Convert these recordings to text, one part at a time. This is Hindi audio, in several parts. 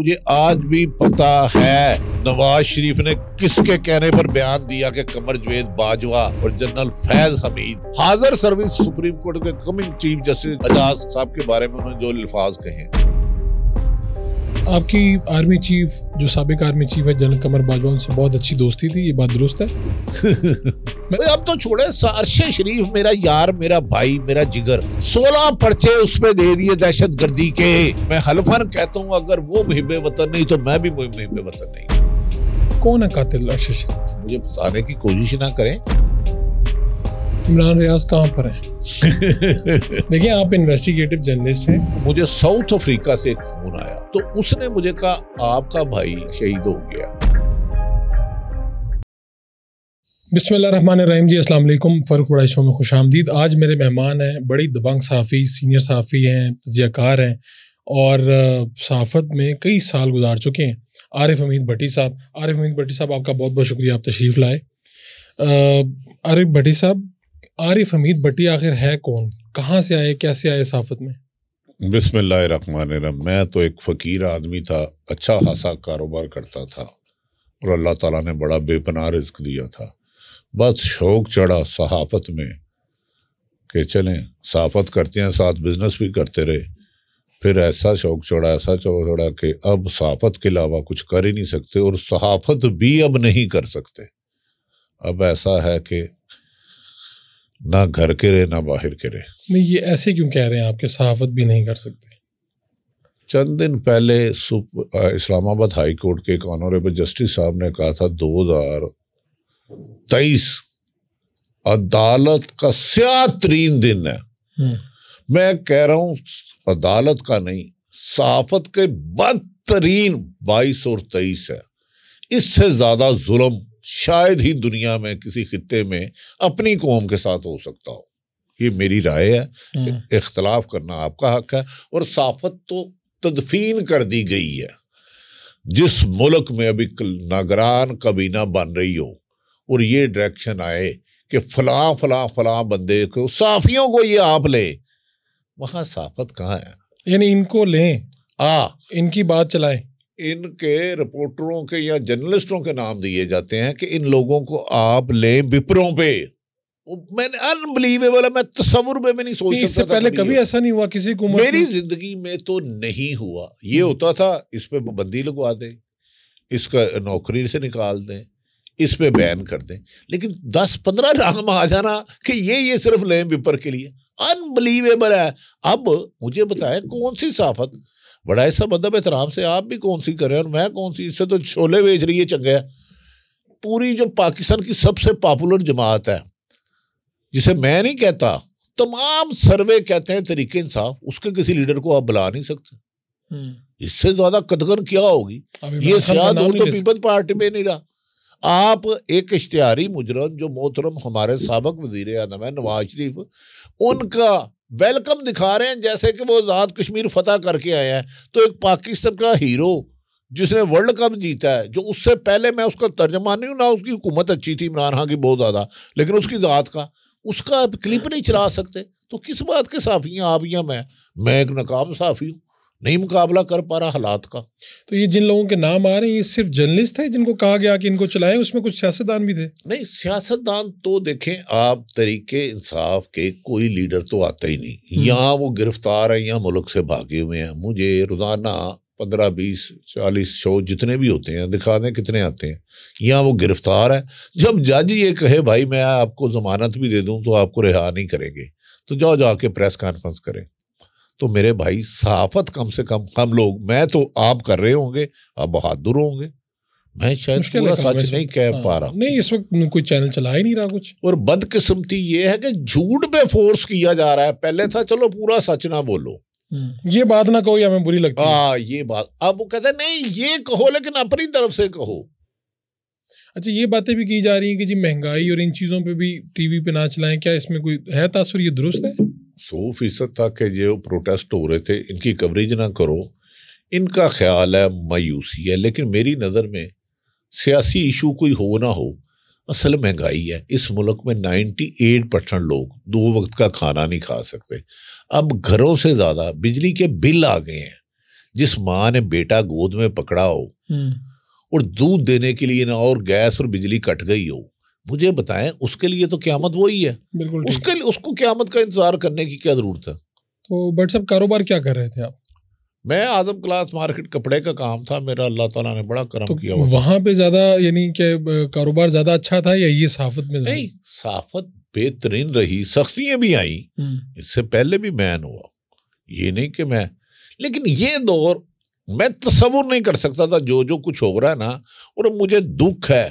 मुझे आज भी पता है नवाज शरीफ ने किसके कहने पर बयान दिया कि कमर जवेद बाजवा और जनरल फैज हमीद हाजर सर्विस सुप्रीम कोर्ट के कमिंग चीफ जस्टिस अजाज साहब के बारे में उन्होंने जो लिफाज कहे आपकी आर्मी चीफ जो सबक आर्मी चीफ है जनरल कमर बाजवा उनसे बहुत अच्छी दोस्ती थी ये बात दुरुस्त है मैं अब तो छोड़े अरशे शरीफ मेरा यार मेरा भाई मेरा जिगर सोलह पर्चे उसमें दे दिए दहशत गर्दी के मैं हलफन कहता हूँ अगर वो मुहिब वतन नहीं तो मैं भी मुहिब वतन नहीं कौन है कातिल अरशे शरीफ मुझे बताने की कोशिश ना करें इमरान रियाज कहाँ पर है देखिए आप इन्वेस्टिगेटिव जर्नलिस्ट हैं मुझे साउथ अफ्रीका से एक फोन आया तो उसने मुझे कहा आपका भाई शहीद हो गया रहीम जी अस्सलाम वालेकुम फ़र्क बड़ा शो में खुश आमदीद आज मेरे मेहमान हैं बड़ी दबंग सहाफ़ी सीनियर सहाफ़ी हैं तजियाकार हैं और सहाफ़त में कई साल गुजार चुके हैं आरिफ हमीद भट्टी साहब आरिफ हमीद भट्टी साहब आपका बहुत बहुत शुक्रिया आप तशरीफ़ लाए आरिफ भट्टी साहब आरिफ हमीद भट्टी आखिर है कौन कहाँ से आए कैसे आए सहाफत में बिसमीम मैं तो एक फ़कीर आदमी था अच्छा खासा कारोबार करता था और अल्लाह ताला ने बड़ा बेपनाह रिज्क दिया था बस शौक चढ़ा सहाफत में कि चलें सहाफत करते हैं साथ बिजनेस भी करते रहे फिर ऐसा शौक चढ़ा ऐसा शौक चढ़ा कि अब सहाफत के अलावा कुछ कर ही नहीं सकते और सहाफत भी अब नहीं कर सकते अब ऐसा है कि ना घर के रहे ना बाहर के रहे नहीं ये ऐसे क्यों कह रहे हैं आपके सहाफत भी नहीं कर सकते चंद दिन पहले इस्लामाबाद हाई कोर्ट के एक ऑनरेबल जस्टिस साहब ने कहा था दो हजार तेईस अदालत का स्या तरीन दिन है हम्म। मैं कह रहा हूं अदालत का नहीं सहाफत के बदतरीन बाईस और तेईस है इससे ज्यादा जुल्म शायद ही दुनिया में किसी खत्े में अपनी कौम के साथ हो सकता हो ये मेरी राय है हम्म। इख्तलाफ करना आपका हक है और साफत तो तदफीन कर दी गई है जिस मुल्क में अभी नगरान कबीना बन रही हो और ये डायरेक्शन आए कि फला फला फला बंदे को साफियों को ये आप ले वहां साफत कहाँ है यानी इनको लें आ इनकी बात चलाएं इनके रिपोर्टरों के या जर्नलिस्टों के नाम दिए जाते हैं कि इन लोगों को आप लें विपरों पे मैंने अनबिलीवेबल है मैं तस्वुर में भी नहीं सोच सकता इससे पहले कभी ऐसा नहीं हुआ किसी को मेरी जिंदगी में तो नहीं हुआ ये होता था इस पर पाबंदी लगवा दें इसका नौकरी से निकाल दें इस पर बैन कर दें लेकिन दस पंद्रह नाम आ जाना कि ये ये सिर्फ लें पेपर के लिए अनबिलीवेबल है अब मुझे बताएं कौन सी साफत बड़ा ऐसा मदब मतलब एहतराम से आप भी कौन सी करें और मैं कौन सी इससे तो छोले बेच रही है चंगे पूरी जो पाकिस्तान की सबसे पॉपुलर जमात है जिसे मैं नहीं कहता तमाम सर्वे कहते हैं तरीके इंसाफ उसके किसी लीडर को आप बुला नहीं सकते हम्म। इससे ज्यादा कदगन क्या होगी ये सियाद हो तो पीपल पार्टी में नहीं रहा आप एक इश्तारी मुजरम जो मोहतरम हमारे सबक वजीर आजम है नवाज शरीफ उनका वेलकम दिखा रहे हैं जैसे कि वो आज़ाद कश्मीर फतह करके आए हैं तो एक पाकिस्तान का हीरो जिसने वर्ल्ड कप जीता है जो उससे पहले मैं उसका तर्जमा नहीं हूँ ना उसकी हुकूमत अच्छी थी इमरान खान की बहुत ज़्यादा लेकिन उसकी ज़ात का उसका क्लिप नहीं चला सकते तो किस बात के साफ़ी हैं आप या मैं मैं एक नाकाम साफ़ी हूँ नहीं मुकाबला कर पा रहा हालात का तो ये जिन लोगों के नाम आ रहे हैं ये सिर्फ जर्नलिस्ट है जिनको कहा गया कि इनको चलाएं उसमें कुछ सियासतदान भी थे नहीं सियासतदान तो देखें आप तरीके इंसाफ के कोई लीडर तो आता ही नहीं हम्म। यहाँ वो गिरफ्तार है यहाँ मुल्क से भागे हुए हैं मुझे रोज़ाना पंद्रह बीस चालीस शो जितने भी होते हैं दिखा दें कितने आते हैं यहाँ वो गिरफ्तार है जब जज ये कहे भाई मैं आपको ज़मानत भी दे दूँ तो आपको रिहा नहीं करेंगे तो जाओ जाके प्रेस कॉन्फ्रेंस करें तो मेरे भाई सहाफत कम से कम हम लोग मैं तो आप कर रहे होंगे आप बहादुर होंगे मैं शायद पूरा सच नहीं कह हाँ। पा रहा नहीं इस वक्त कोई चैनल चला ही नहीं रहा कुछ और बदकिस्मती ये है कि झूठ पे फोर्स किया जा रहा है पहले था चलो पूरा सच ना बोलो हम्म। ये बात ना कहो या हमें बुरी लगती हाँ ये बात अब वो कहते हैं नहीं ये कहो लेकिन अपनी तरफ से कहो अच्छा ये बातें भी की जा रही हैं कि जी महंगाई और इन चीज़ों पे भी टीवी पे ना चलाएं क्या इसमें कोई है तासर ये दुरुस्त है सौ फीसद तक के जो प्रोटेस्ट हो रहे थे इनकी कवरेज ना करो इनका ख्याल है मायूसी है लेकिन मेरी नज़र में सियासी इशू कोई हो ना हो असल महंगाई है इस मुल्क में 98 परसेंट लोग दो वक्त का खाना नहीं खा सकते अब घरों से ज़्यादा बिजली के बिल आ गए हैं जिस माँ ने बेटा गोद में पकड़ा हो हम्म। और दूध देने के लिए ना और गैस और बिजली कट गई हो मुझे बताएं उसके लिए तो क्यामत वही है बिल्कुल उसके लिए उसको क्यामत का इंतजार करने की क्या जरूरत है तो बट सब कारोबार क्या कर रहे थे आप मैं आदम क्लास मार्केट कपड़े का काम था मेरा अल्लाह ताला ने बड़ा करम तो किया वहां पे ज्यादा यानी कि कारोबार ज्यादा अच्छा था या ये साफत में नहीं साफत बेहतरीन रही सख्तियां भी आई हम्म। इससे पहले भी मैन हुआ ये नहीं कि मैं लेकिन ये दौर मैं तस्वुर नहीं कर सकता था जो जो कुछ हो रहा है ना और मुझे दुख है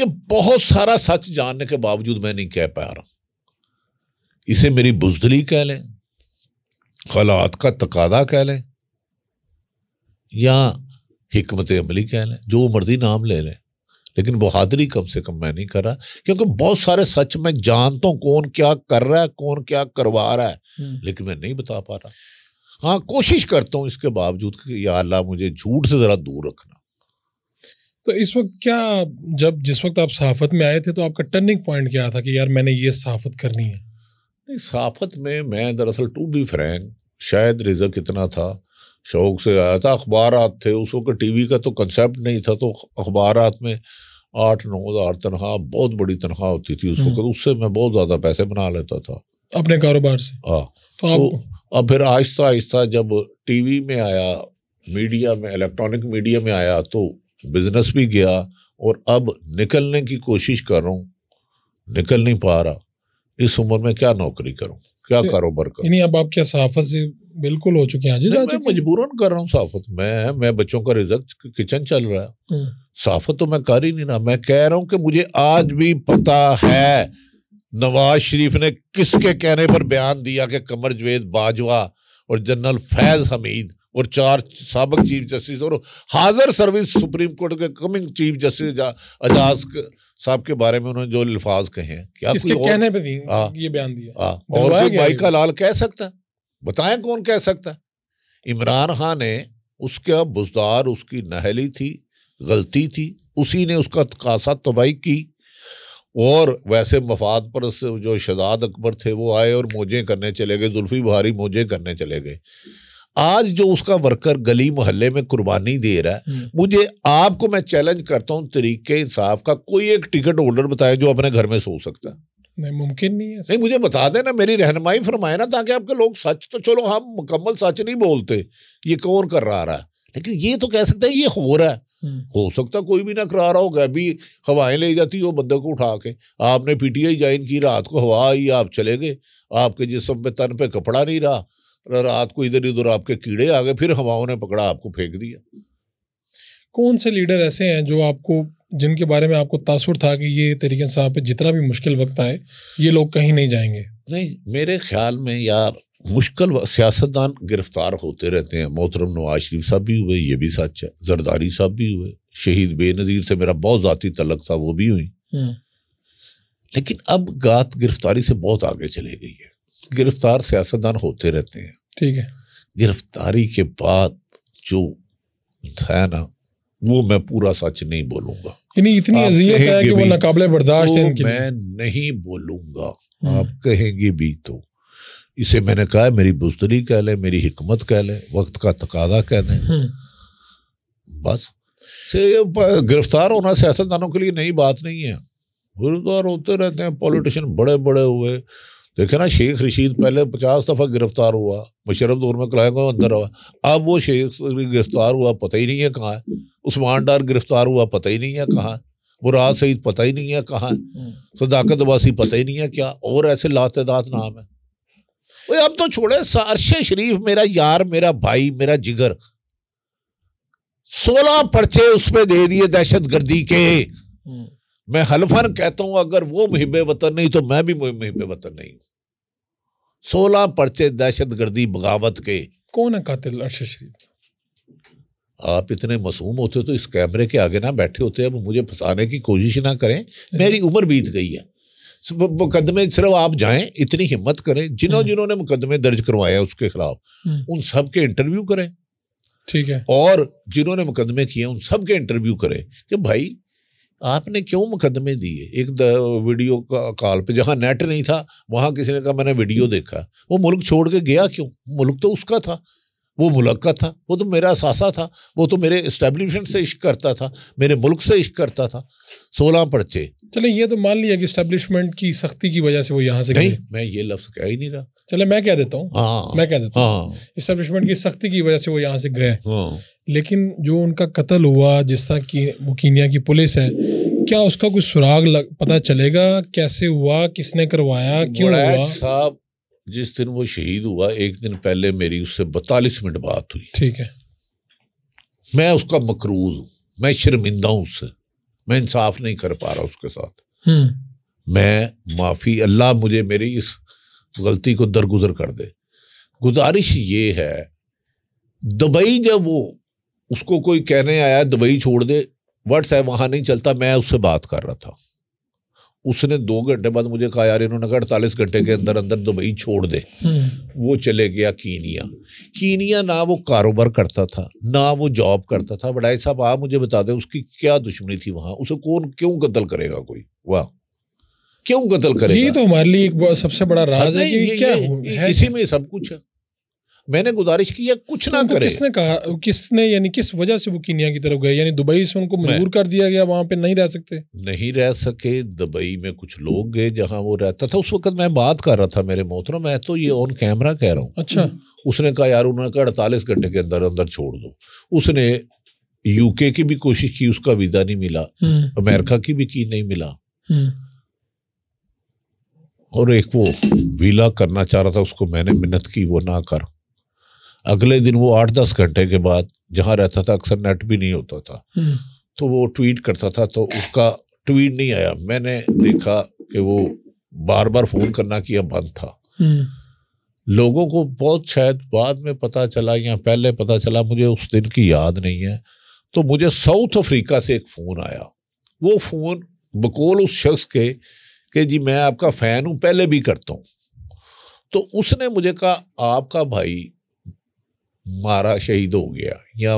कि बहुत सारा सच जानने के बावजूद मैं नहीं कह पा रहा इसे मेरी बुजदली कह लें हालात का तकादा कह लें या हमत अमली कह लें जो मर्जी नाम ले लें लेकिन बहादरी कम से कम मैं नहीं कर रहा क्योंकि बहुत सारे सच मैं जानता हूं कौन क्या कर रहा है कौन क्या करवा रहा है हम्म। लेकिन मैं नहीं बता पा रहा हाँ कोशिश करता हूं इसके बावजूद कि यार मुझे झूठ से ज़रा दूर रखना तो इस वक्त क्या जब जिस वक्त आप सहाफत में आए थे तो आपका टर्निंग पॉइंट क्या था कि यार मैंने ये सहाफत करनी है नहीं सहाफत में मैं दरअसल टू बी फ्रैंक शायद रिजक इतना था शौक से आया था अखबार थे उस वक्त टीवी का तो कंसेप्ट नहीं था तो अखबार में आठ नौ हज़ार तनख्वाह बहुत बड़ी तनख्वाह होती थी उस हम्म। वक्त उससे मैं बहुत ज़्यादा पैसे बना लेता था अपने कारोबार से हाँ तो, आप... तो अब फिर आहिस्ता आहिस्ता जब टीवी में आया मीडिया में इलेक्ट्रॉनिक मीडिया में आया तो बिजनेस भी गया और अब निकलने की कोशिश कर रहा हूँ निकल नहीं पा रहा इस उम्र में क्या नौकरी करूँ क्या कारोबार करूँ अब आप क्या सहाफत से बिल्कुल हो चुके हैं जी मैं मजबूरन कर रहा हूँ सहाफत मैं मैं बच्चों का रिजक किचन चल रहा है हम्म। सहाफत तो मैं कर ही नहीं ना मैं कह रहा हूँ कि मुझे आज भी पता है नवाज शरीफ ने किसके कहने पर बयान दिया कि कमर जवेद बाजवा और जनरल फैज हमीद और चार सबक चीफ जस्टिस और हाजिर सर्विस सुप्रीम कोर्ट के कमिंग चीफ जस्टिस अजाज साहब के बारे में उन्होंने जो अल्फाज कहे हैं क्या इसके कहने पे आ, हाँ। ये बयान दिया आ, हाँ। और कोई भाई का लाल कह सकता है बताएं कौन कह सकता है इमरान खान ने उसका बुजदार उसकी नहली थी गलती थी उसी ने उसका खासा तबाही की और वैसे मफाद पर जो शजाद अकबर थे वो आए और मोजे करने चले गए जुल्फी बहारी मोजे करने चले गए आज जो उसका वर्कर गली मोहल्ले में कुर्बानी दे रहा है हम्म। मुझे आपको मैं चैलेंज करता हूँ तरीके इंसाफ का कोई एक टिकट होल्डर बताए जो अपने घर में सो सकता है नहीं मुमकिन नहीं है नहीं मुझे बता देना मेरी रहनमाई फरमाए ना ताकि आपके लोग सच तो चलो हम हाँ, मुकम्मल सच नहीं बोलते ये कौन कर रहा रहा है लेकिन ये तो कह सकते हैं ये हो रहा है हम्म। हो सकता कोई भी ना करा रहा होगा अभी हवाएं ले जाती हो बंदे को उठा के आपने पीटीआई ज्वाइन की रात को हवा आई आप चले गए आपके जिसम पे तन पे कपड़ा नहीं रहा रात को इधर उधर आपके कीड़े आ गए फिर हवाओं ने पकड़ा आपको फेंक दिया कौन से लीडर ऐसे हैं जो आपको जिनके बारे में आपको तासुर था कि ये तरीके साहब पे जितना भी मुश्किल वक्त आए ये लोग कहीं नहीं जाएंगे नहीं मेरे ख्याल में यार मुश्किल सियासतदान गिरफ्तार होते रहते हैं मोहतरम नवाज शरीफ साहब भी हुए ये भी सच है जरदारी साहब भी हुए शहीद बेनज़ीर से मेरा बहुत ज़ाती तलक था वो भी हुई हम्म। लेकिन अब गात गिरफ्तारी से बहुत आगे चले गई है गिरफ्तार सियासतदान होते रहते हैं ठीक है गिरफ्तारी के बाद जो है ना वो मैं पूरा सच नहीं बोलूंगा यानी इतनी है कि वो नाकाबले बर्दाश्त है तो मैं नहीं बोलूंगा हम्म। आप कहेंगे भी तो इसे मैंने कहा है मेरी बुजदरी कह लें मेरी हिकमत कह लें वक्त का तकादा कह लें हम्म। बस से गिरफ्तार होना सियासतदानों के लिए नई बात नहीं है गिरफ्तार होते रहते हैं पॉलिटिशियन बड़े बड़े हुए देखे ना शेख रशीद पहले पचास दफ़ा गिरफ्तार हुआ मुशरफ दौर में कराया को अंदर हुआ अब वो शेख गिरफ्तार हुआ पता ही नहीं है कहाँ है उस्मान डार गिरफ्तार हुआ पता ही नहीं है कहाँ मुराद सईद पता ही नहीं है कहाँ है हम्म। सदाकत वासी पता ही नहीं है क्या और ऐसे लातदात नाम है वो अब तो छोड़े अरशे शरीफ मेरा यार मेरा भाई मेरा जिगर सोलह पर्चे उसमें दे दिए दहशत गर्दी के हम्म। मैं हलफन कहता हूं अगर वो मुहिब वतन नहीं तो मैं भी मुहिब वतन नहीं हूं सोलह पर्चे दहशत गर्दी बगावत के कौन है कातिल अरशद शरीफ आप इतने मासूम होते हो तो इस कैमरे के आगे ना बैठे होते अब मुझे फंसाने की कोशिश ना करें मेरी उम्र बीत गई है मुकदमे सिर्फ आप जाएं इतनी हिम्मत करें जिन्हों हम्म। जिन्होंने मुकदमे दर्ज करवाए उसके खिलाफ हम्म। उन सब के इंटरव्यू करें ठीक है और जिन्होंने मुकदमे किए उन सब के इंटरव्यू करें कि भाई आपने क्यों मुकदमे दिए एक वीडियो का कॉल पे जहाँ नेट नहीं था वहाँ किसी ने कहा मैंने वीडियो देखा वो मुल्क छोड़ के गया क्यों मुल्क तो उसका था वो मुलक था वो तो मेरा सासा था वो तो मेरे इस्टेब्लिशमेंट से इश्क करता था मेरे मुल्क से इश्क करता था सोलह पर्चे चले ये तो मान लिया कि इस्टेब्लिशमेंट की सख्ती की वजह से वो यहाँ से नहीं गए। मैं ये लफ्ज कह ही नहीं रहा चले मैं कह देता हूँ हाँ। मैं कह देता हूँ इस्टेब्लिशमेंट हाँ। की सख्ती की वजह से वो यहाँ से गए हाँ। लेकिन जो उनका कत्ल हुआ जिस तरह की वो कीनिया की पुलिस है क्या उसका कुछ सुराग लग, पता चलेगा कैसे हुआ किसने करवाया क्यों साहब जिस दिन वो शहीद हुआ एक दिन पहले मेरी उससे बतालीस मिनट बात हुई ठीक है मैं उसका मकरूज हूं मैं शर्मिंदा हूं उससे मैं इंसाफ नहीं कर पा रहा उसके साथ हम्म। मैं माफ़ी अल्लाह मुझे मेरी इस गलती को दरगुजर कर दे गुजारिश ये है दुबई जब वो उसको कोई कहने आया दुबई छोड़ दे व्हाट्सएप वहाँ नहीं चलता मैं उससे बात कर रहा था उसने दो घंटे बाद मुझे कहा यार इन्होंने कहा अड़तालीस घंटे के अंदर अंदर दुबई छोड़ दे हम्म। वो चले गया कीनिया कीनिया ना वो कारोबार करता था ना वो जॉब करता था बड़ाई साहब आप मुझे बता दें उसकी क्या दुश्मनी थी वहां उसे कौन क्यों कत्ल करेगा कोई वाह क्यों कत्ल करेगा ये तो हमारे लिए एक सबसे बड़ा राज हाँ, है कि क्या है इसी में सब कुछ है मैंने गुजारिश की है कुछ ना तो करे किसने कहा किसने यानी किस वजह से वो कीनिया की तरफ गए यानी दुबई से उनको मजबूर कर दिया गया वहां पे नहीं रह सकते नहीं रह सके दुबई में कुछ लोग गए जहां वो रहता था उस वक्त मैं बात कर रहा था मेरे मोहतरम मैं तो ये ऑन कैमरा कह रहा हूँ अच्छा उसने कहा यार उन्होंने कहा अड़तालीस घंटे के अंदर अंदर छोड़ दो उसने यूके की भी कोशिश की उसका वीजा नहीं मिला हम्म। अमेरिका की भी की नहीं मिला हम्म। और एक वो वीला करना चाह रहा था उसको मैंने मिन्नत की वो ना कर अगले दिन वो आठ दस घंटे के बाद जहाँ रहता था अक्सर नेट भी नहीं होता था हम्म। तो वो ट्वीट करता था तो उसका ट्वीट नहीं आया मैंने देखा कि वो बार बार फोन करना किया बंद था हम्म। लोगों को बहुत शायद बाद में पता चला या पहले पता चला मुझे उस दिन की याद नहीं है तो मुझे साउथ अफ्रीका से एक फ़ोन आया वो फ़ोन बकोल उस शख्स के कि जी मैं आपका फ़ैन हूँ पहले भी करता हूँ तो उसने मुझे कहा आपका भाई मारा शहीद हो गया या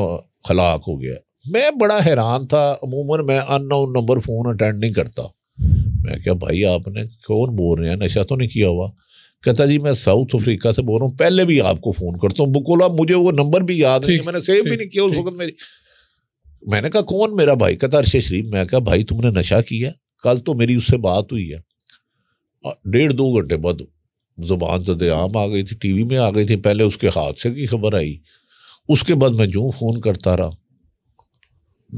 खलाक हो गया मैं बड़ा हैरान था अमूमन मैं अननोन नंबर फ़ोन अटेंड नहीं करता मैं क्या भाई आपने कौन बोल रहे हैं नशा तो नहीं किया हुआ कहता जी मैं साउथ अफ्रीका से बोल रहा हूँ पहले भी आपको फ़ोन करता हूँ बुकोला मुझे वो नंबर भी याद नहीं मैंने सेव भी नहीं किया उस वक्त मेरी मैंने कहा कौन मेरा भाई कहता अर्शे शरीफ मैं कहा भाई तुमने नशा किया कल तो मेरी उससे बात हुई है डेढ़ दो घंटे बाद जुबान जद तो आम आ गई थी टीवी में आ गई थी पहले उसके हादसे की खबर आई उसके बाद मैं जो फ़ोन करता रहा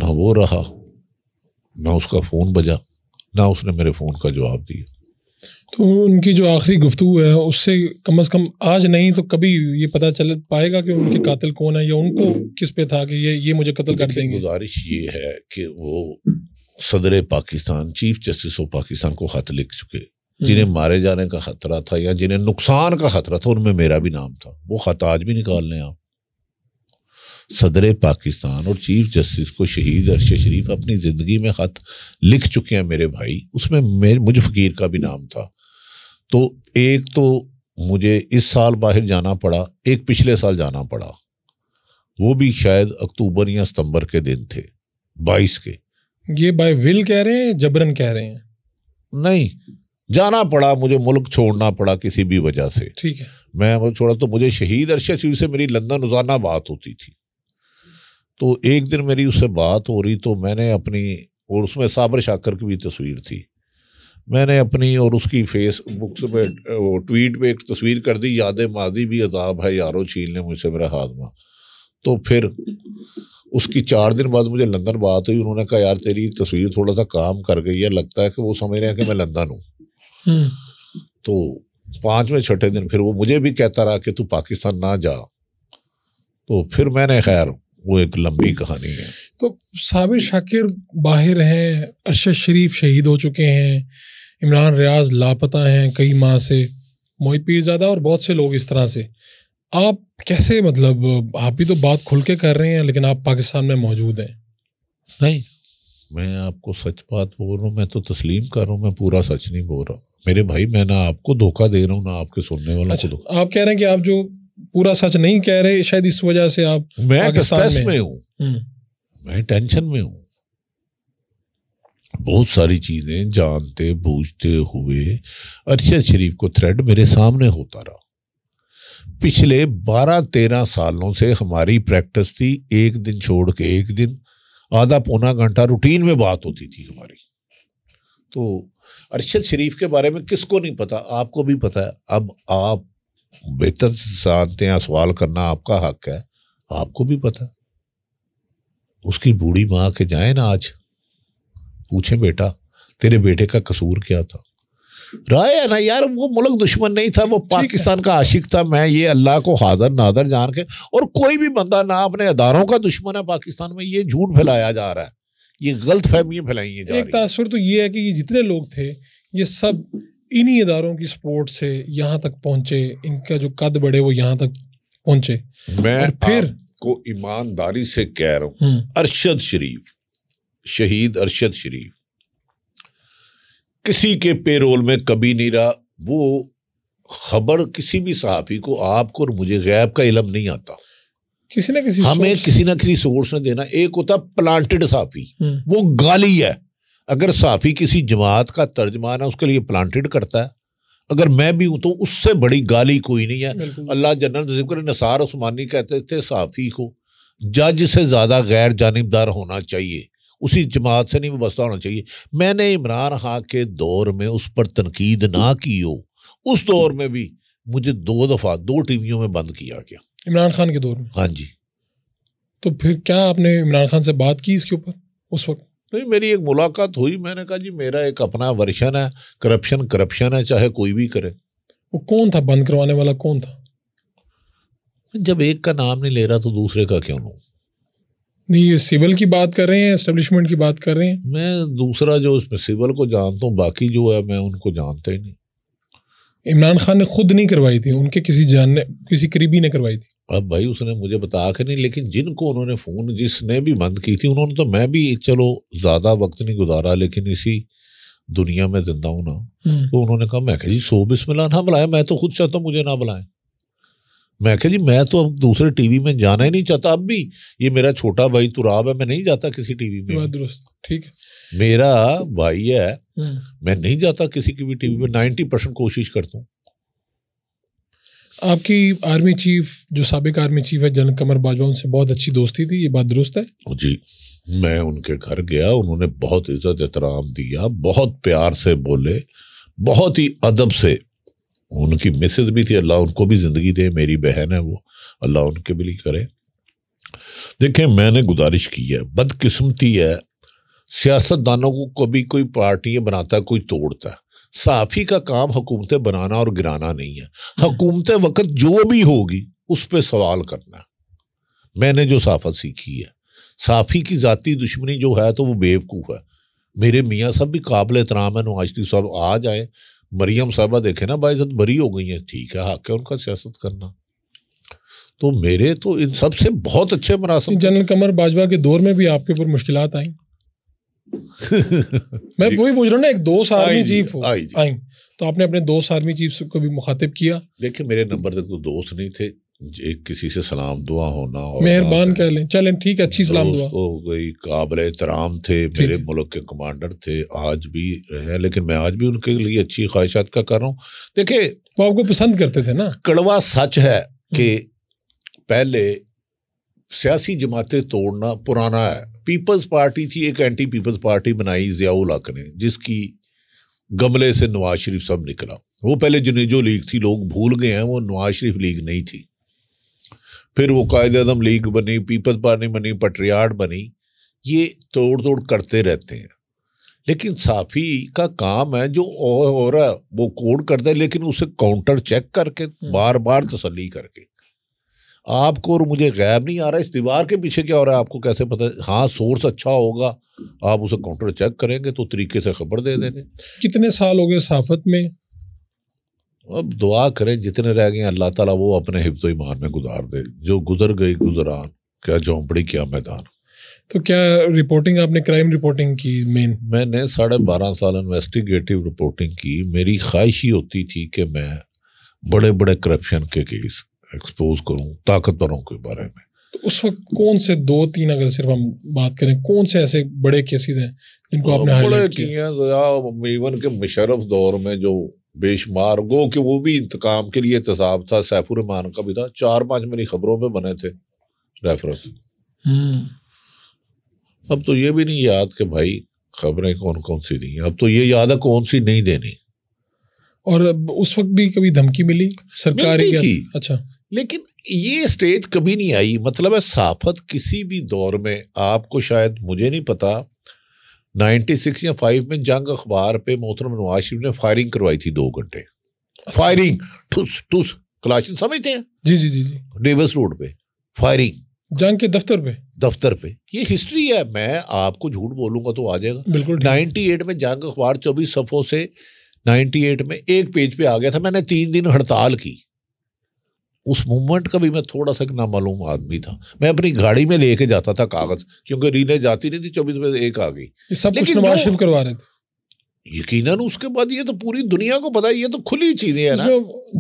ना वो रहा ना उसका फ़ोन बजा ना उसने मेरे फ़ोन का जवाब दिया तो उनकी जो आखिरी गुफ्तु है उससे कम अज़ कम आज नहीं तो कभी ये पता चल पाएगा कि उनके कातिल कौन है या उनको किस पे था कि ये ये मुझे कत्ल कर देंगे गुजारिश ये है कि वो सदर Pakistan chief justice of Pakistan को खत लिख चुके हम्म। जिन्हें मारे जाने का खतरा था या जिन्हें नुकसान का खतरा था उनमें मेरा भी नाम था वो खत आज भी निकाल लें आप सदर पाकिस्तान और चीफ जस्टिस को शहीद अरश शरीफ अपनी ज़िंदगी में ख़त लिख चुके हैं मेरे भाई उसमें मेरे मुझे फ़कीर का भी नाम था तो एक तो मुझे इस साल बाहर जाना पड़ा एक पिछले साल जाना पड़ा वो भी शायद अक्टूबर या सितंबर के दिन थे बाईस के ये बाय विल कह रहे हैं जबरन कह रहे हैं नहीं जाना पड़ा मुझे मुल्क छोड़ना पड़ा किसी भी वजह से ठीक है मैं मुल्क छोड़ा तो मुझे शहीद अरशद सिंह से मेरी लंदन रोजाना बात होती थी तो एक दिन मेरी उससे बात हो रही तो मैंने अपनी और उसमें साबर शाकर की भी तस्वीर थी मैंने अपनी और उसकी फेसबुक पे वो ट्वीट पे एक तस्वीर कर दी याद मादी भी अदाब है यारो छील ने मुझसे मेरा हाथमा तो फिर उसकी चार दिन बाद मुझे लंदन बात हुई उन्होंने कहा यार तेरी तस्वीर थोड़ा सा काम कर गई है लगता है कि वो समझ रहे हैं कि मैं लंदन हूँ हम्म। तो पांचवें छठे दिन फिर वो मुझे भी कहता रहा कि तू पाकिस्तान ना जा तो फिर मैंने खैर वो एक लंबी कहानी है तो साबिर शाकिर बाहर हैं अरशद शरीफ शहीद हो चुके हैं इमरान रियाज लापता हैं कई माह से मोहित पीरजादा और बहुत से लोग इस तरह से आप कैसे मतलब आप ही तो बात खुल के कर रहे हैं लेकिन आप पाकिस्तान में मौजूद हैं नहीं मैं आपको सच बात बोल रहा हूँ मैं तो तस्लीम कर रहा हूँ मैं पूरा सच नहीं बोल रहा मेरे भाई मैं ना आपको धोखा दे रहा हूँ ना आपके सुनने वालों अच्छा, को आप कह रहे हैं कि आप जो पूरा सच नहीं कह रहे शायद इस वजह से आप मैं स्ट्रेस में, हूँ हम्म। मैं टेंशन में हूँ बहुत सारी चीजें जानते बूझते हुए अरशद शरीफ को थ्रेड मेरे सामने होता रहा पिछले बारह तेरह सालों से हमारी प्रैक्टिस थी एक दिन छोड़ के एक दिन आधा पौना घंटा रूटीन में बात होती थी हमारी तो अरशद शरीफ के बारे में किसको नहीं पता आपको भी पता है अब आप बेहतर जानते हैं सवाल करना आपका हक है आपको भी पता उसकी बूढ़ी माँ के जाए ना आज पूछे बेटा तेरे बेटे का कसूर क्या था राय है ना यार वो मुल्क दुश्मन नहीं था वो पाकिस्तान का आशिक था मैं ये अल्लाह को हादर नादर जान के और कोई भी बंदा ना अपने अदारों का दुश्मन है पाकिस्तान में ये झूठ फैलाया जा रहा है ये गलत फहमियाँ फैलाई हैं एक तासर तो ये है कि ये जितने लोग थे ये सब इन्हीं इदारों की सपोर्ट से यहाँ तक पहुँचे इनका जो कद बढ़े वो यहाँ तक पहुँचे मैं फिर को ईमानदारी से कह रहा हूँ हम्म। अरशद शरीफ शहीद अरशद शरीफ किसी के पेरोल में कभी नहीं रहा वो खबर किसी भी सहाफ़ी को आपको और मुझे गैब का इलम नहीं आता किसी ना किसी हमें किसी ना किसी सोर्स ने देना एक होता प्लांटेड साफी हम्म। वो गाली है अगर साफी किसी जमात का तर्जमान है उसके लिए प्लांटेड करता है अगर मैं भी हूं तो उससे बड़ी गाली कोई नहीं है अल्लाह जनरल जिक्र नसार उस्मानी कहते थे साफी को जज से ज़्यादा गैर जानबदार होना चाहिए उसी जमात से नहीं वस्ता होना चाहिए मैंने इमरान खां के दौर में उस पर तनकीद ना की हो उस दौर में भी मुझे दो दफ़ा दो टीवियों में बंद किया गया इमरान खान के दौर में हाँ जी तो फिर क्या आपने इमरान खान से बात की इसके ऊपर उस वक्त नहीं मेरी एक मुलाकात हुई मैंने कहा जी मेरा एक अपना वर्षन है करप्शन करप्शन है चाहे कोई भी करे वो कौन था बंद करवाने वाला कौन था जब एक का नाम नहीं ले रहा तो दूसरे का क्यों लू नहीं ये सिविल की बात कर रहे हैं एस्टेब्लिशमेंट की बात कर रहे हैं मैं दूसरा जो उसमें सिविल को जानता हूँ बाकी जो है मैं उनको जानता ही नहीं इमरान खान ने खुद नहीं करवाई थी उनके किसी जानने किसी करीबी ने करवाई थी अब भाई उसने मुझे बता के नहीं लेकिन जिनको उन्होंने फ़ोन जिसने भी बंद की थी उन्होंने तो मैं भी चलो ज़्यादा वक्त नहीं गुजारा लेकिन इसी दुनिया में जिंदा हूँ ना हम्म। तो उन्होंने कहा मैं जी सो बिस्मिल्लाह ना बुलाया मैं तो खुद चाहता हूँ मुझे ना बुलाएं मैं जी मैं तो अब दूसरे टीवी में जाना ही नहीं चाहता अब भी ये मेरा छोटा भाई तुराब है मैं नहीं जाता किसी टीवी में दुरुस्त ठीक मेरा भाई है हम्म। मैं नहीं जाता किसी की भी टीवी में हम्म। नाइनटी परसेंट कोशिश करता हूँ आपकी आर्मी चीफ जो सबक आर्मी चीफ है जनक कमर बाजवा उनसे बहुत अच्छी दोस्ती थी ये बात दुरुस्त है जी मैं उनके घर गया उन्होंने बहुत इज्जत एहतराम दिया बहुत प्यार से बोले बहुत ही अदब से उनकी मिसेज भी थी अल्लाह उनको भी ज़िंदगी दे मेरी बहन है वो अल्लाह उनके भी लिए करे देखें मैंने गुजारिश की है बदकिस्मती है सियासतदानों को कभी कोई पार्टियाँ बनाता है कोई तोड़ता है साफी का काम हुकूमतें बनाना और गिराना नहीं है हुकूमतें वक़्त जो भी होगी उस पर सवाल करना मैंने जो साफत सीखी है साफी की ज़ाती दुश्मनी जो है तो वो बेवकूफ़ है मेरे मियाँ साहब भी काबिल एहतराम है नवाज साहब आ जाए मरियम साहबा देखे ना बाइजत बरी हो गई हैं ठीक है हक है उनका सियासत करना तो मेरे तो इन सबसे बहुत अच्छे मरासम जनरल कमर बाजवा के दौर में भी आपके ऊपर मुश्किल आई मैं वही पूछ रहा हूँ ना एक दोस्त हाँ आर्मी चीफ हाँ आई तो आपने अपने दोस्त आर्मी चीफ को भी मुखातिब किया देखिए मेरे नंबर से तो दोस्त नहीं थे एक किसी से सलाम दुआ होना और मेहरबान कह लें चलें ठीक है अच्छी सलाम दुआ गई काबिल एहतराम थे मेरे मुल्क के कमांडर थे आज भी हैं लेकिन मैं आज भी उनके लिए अच्छी ख्वाहिशात का कर रहा हूँ देखिए वो आपको पसंद करते थे ना कड़वा सच है हम्म। कि पहले सियासी जमातें तोड़ना पुराना है पीपल्स पार्टी थी एक एंटी पीपल्स पार्टी बनाई जियाउल हक ने जिसकी गमले से नवाज शरीफ सब निकला वो पहले जुनेजो लीग थी लोग भूल गए हैं वो नवाज शरीफ लीग नहीं थी फिर वो कायद अदम लीग बनी पीपल्स पार्टी बनी पटरियाड बनी ये तोड़ तोड़ करते रहते हैं लेकिन साफ़ी का काम है जो हो रहा है वो कोड करता है लेकिन उसे काउंटर चेक करके हम्म। बार बार तसली करके आपको और मुझे गैब नहीं आ रहा इस दीवार के पीछे क्या हो रहा है आपको कैसे पता हाँ सोर्स अच्छा होगा आप उसे काउंटर चेक करेंगे तो तरीके से खबर दे देंगे कितने साल हो गए साफत में अब दुआ करें जितने रह गए अल्लाह ताला वो अपने हिफ्ज ईमान में गुजार दे जो गुजर गई गुजरान क्या झोंपड़ी क्या मैदान तो क्या रिपोर्टिंग आपने क्राइम रिपोर्टिंग की मेन मैंने साढ़े बारह साल इन्वेस्टिगेटिव रिपोर्टिंग की मेरी ख्वाहिश ही होती थी कि मैं बड़े बड़े करप्शन के केस एक्सपोज करूं ताकतवरों के बारे में तो उस वक्त कौन से दो तीन अगर सिर्फ हम बात करें कौन से ऐसे बड़े केसेस हैं जिनको आपने इवन हाँ, हाँ, के मुशरफ दौर में जो बेशमार गो कि वो भी इंतकाम के लिए एहतसाब था सैफुररहमान का भी था चार पांच मेरी खबरों में बने थे रेफरेंस हम्म। अब तो ये भी नहीं याद कि भाई खबरें कौन कौन सी दी अब तो ये याद है कौन सी नहीं देनी और उस वक्त भी कभी धमकी मिली सरकारी थी अच्छा लेकिन ये स्टेज कभी नहीं आई मतलब है साफत किसी भी दौर में आपको शायद मुझे नहीं पता 96 या 5 में जंग अखबार पे मोहतरम नवाज शरीफ ने फायरिंग करवाई थी दो घंटे फायरिंग ठुस ठुस कलाशन समझते हैं जी जी जी जी डेविस रोड पे फायरिंग जंग के दफ्तर पे दफ्तर पे ये हिस्ट्री है मैं आपको झूठ बोलूंगा तो आ जाएगा बिल्कुल 98 में जंग अखबार चौबीस सफ़ों से 98 में एक पेज पे आ गया था मैंने तीन दिन हड़ताल की उस मूवमेंट का भी मैं थोड़ा सा नामालूम आदमी था मैं अपनी गाड़ी में लेके जाता था कागज क्योंकि रीलें जाती नहीं थी चौबीस बजे एक आ गई करवा रहे थे यकीनन उसके बाद ये तो पूरी दुनिया को पता ये तो खुली चीजें हैं ना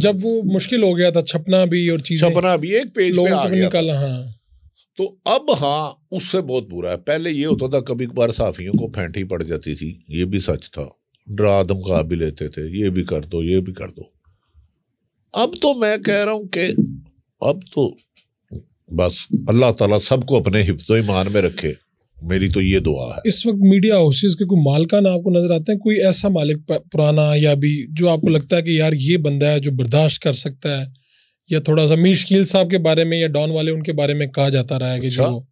जब वो मुश्किल हो गया था छपना भी और चीजें छपना भी एक पेज पे आ गया था। हाँ तो अब हाँ उससे बहुत बुरा है पहले ये होता था कभी कभार साफियों को फेंटी पड़ जाती थी ये भी सच था डरा दम भी लेते थे ये भी कर दो ये भी कर दो अब तो मैं कह रहा हूं कि अब तो बस अल्लाह ताला सबको अपने हिफ्ज ईमान में रखे मेरी तो ये दुआ है इस वक्त मीडिया हाउसेज के कोई मालकान आपको नजर आते हैं कोई ऐसा मालिक पुराना या भी जो आपको लगता है कि यार ये बंदा है जो बर्दाश्त कर सकता है या थोड़ा सा मीर शकील साहब के बारे में या डॉन वाले उनके बारे में कहा जाता रहा है कि अच्छा? जो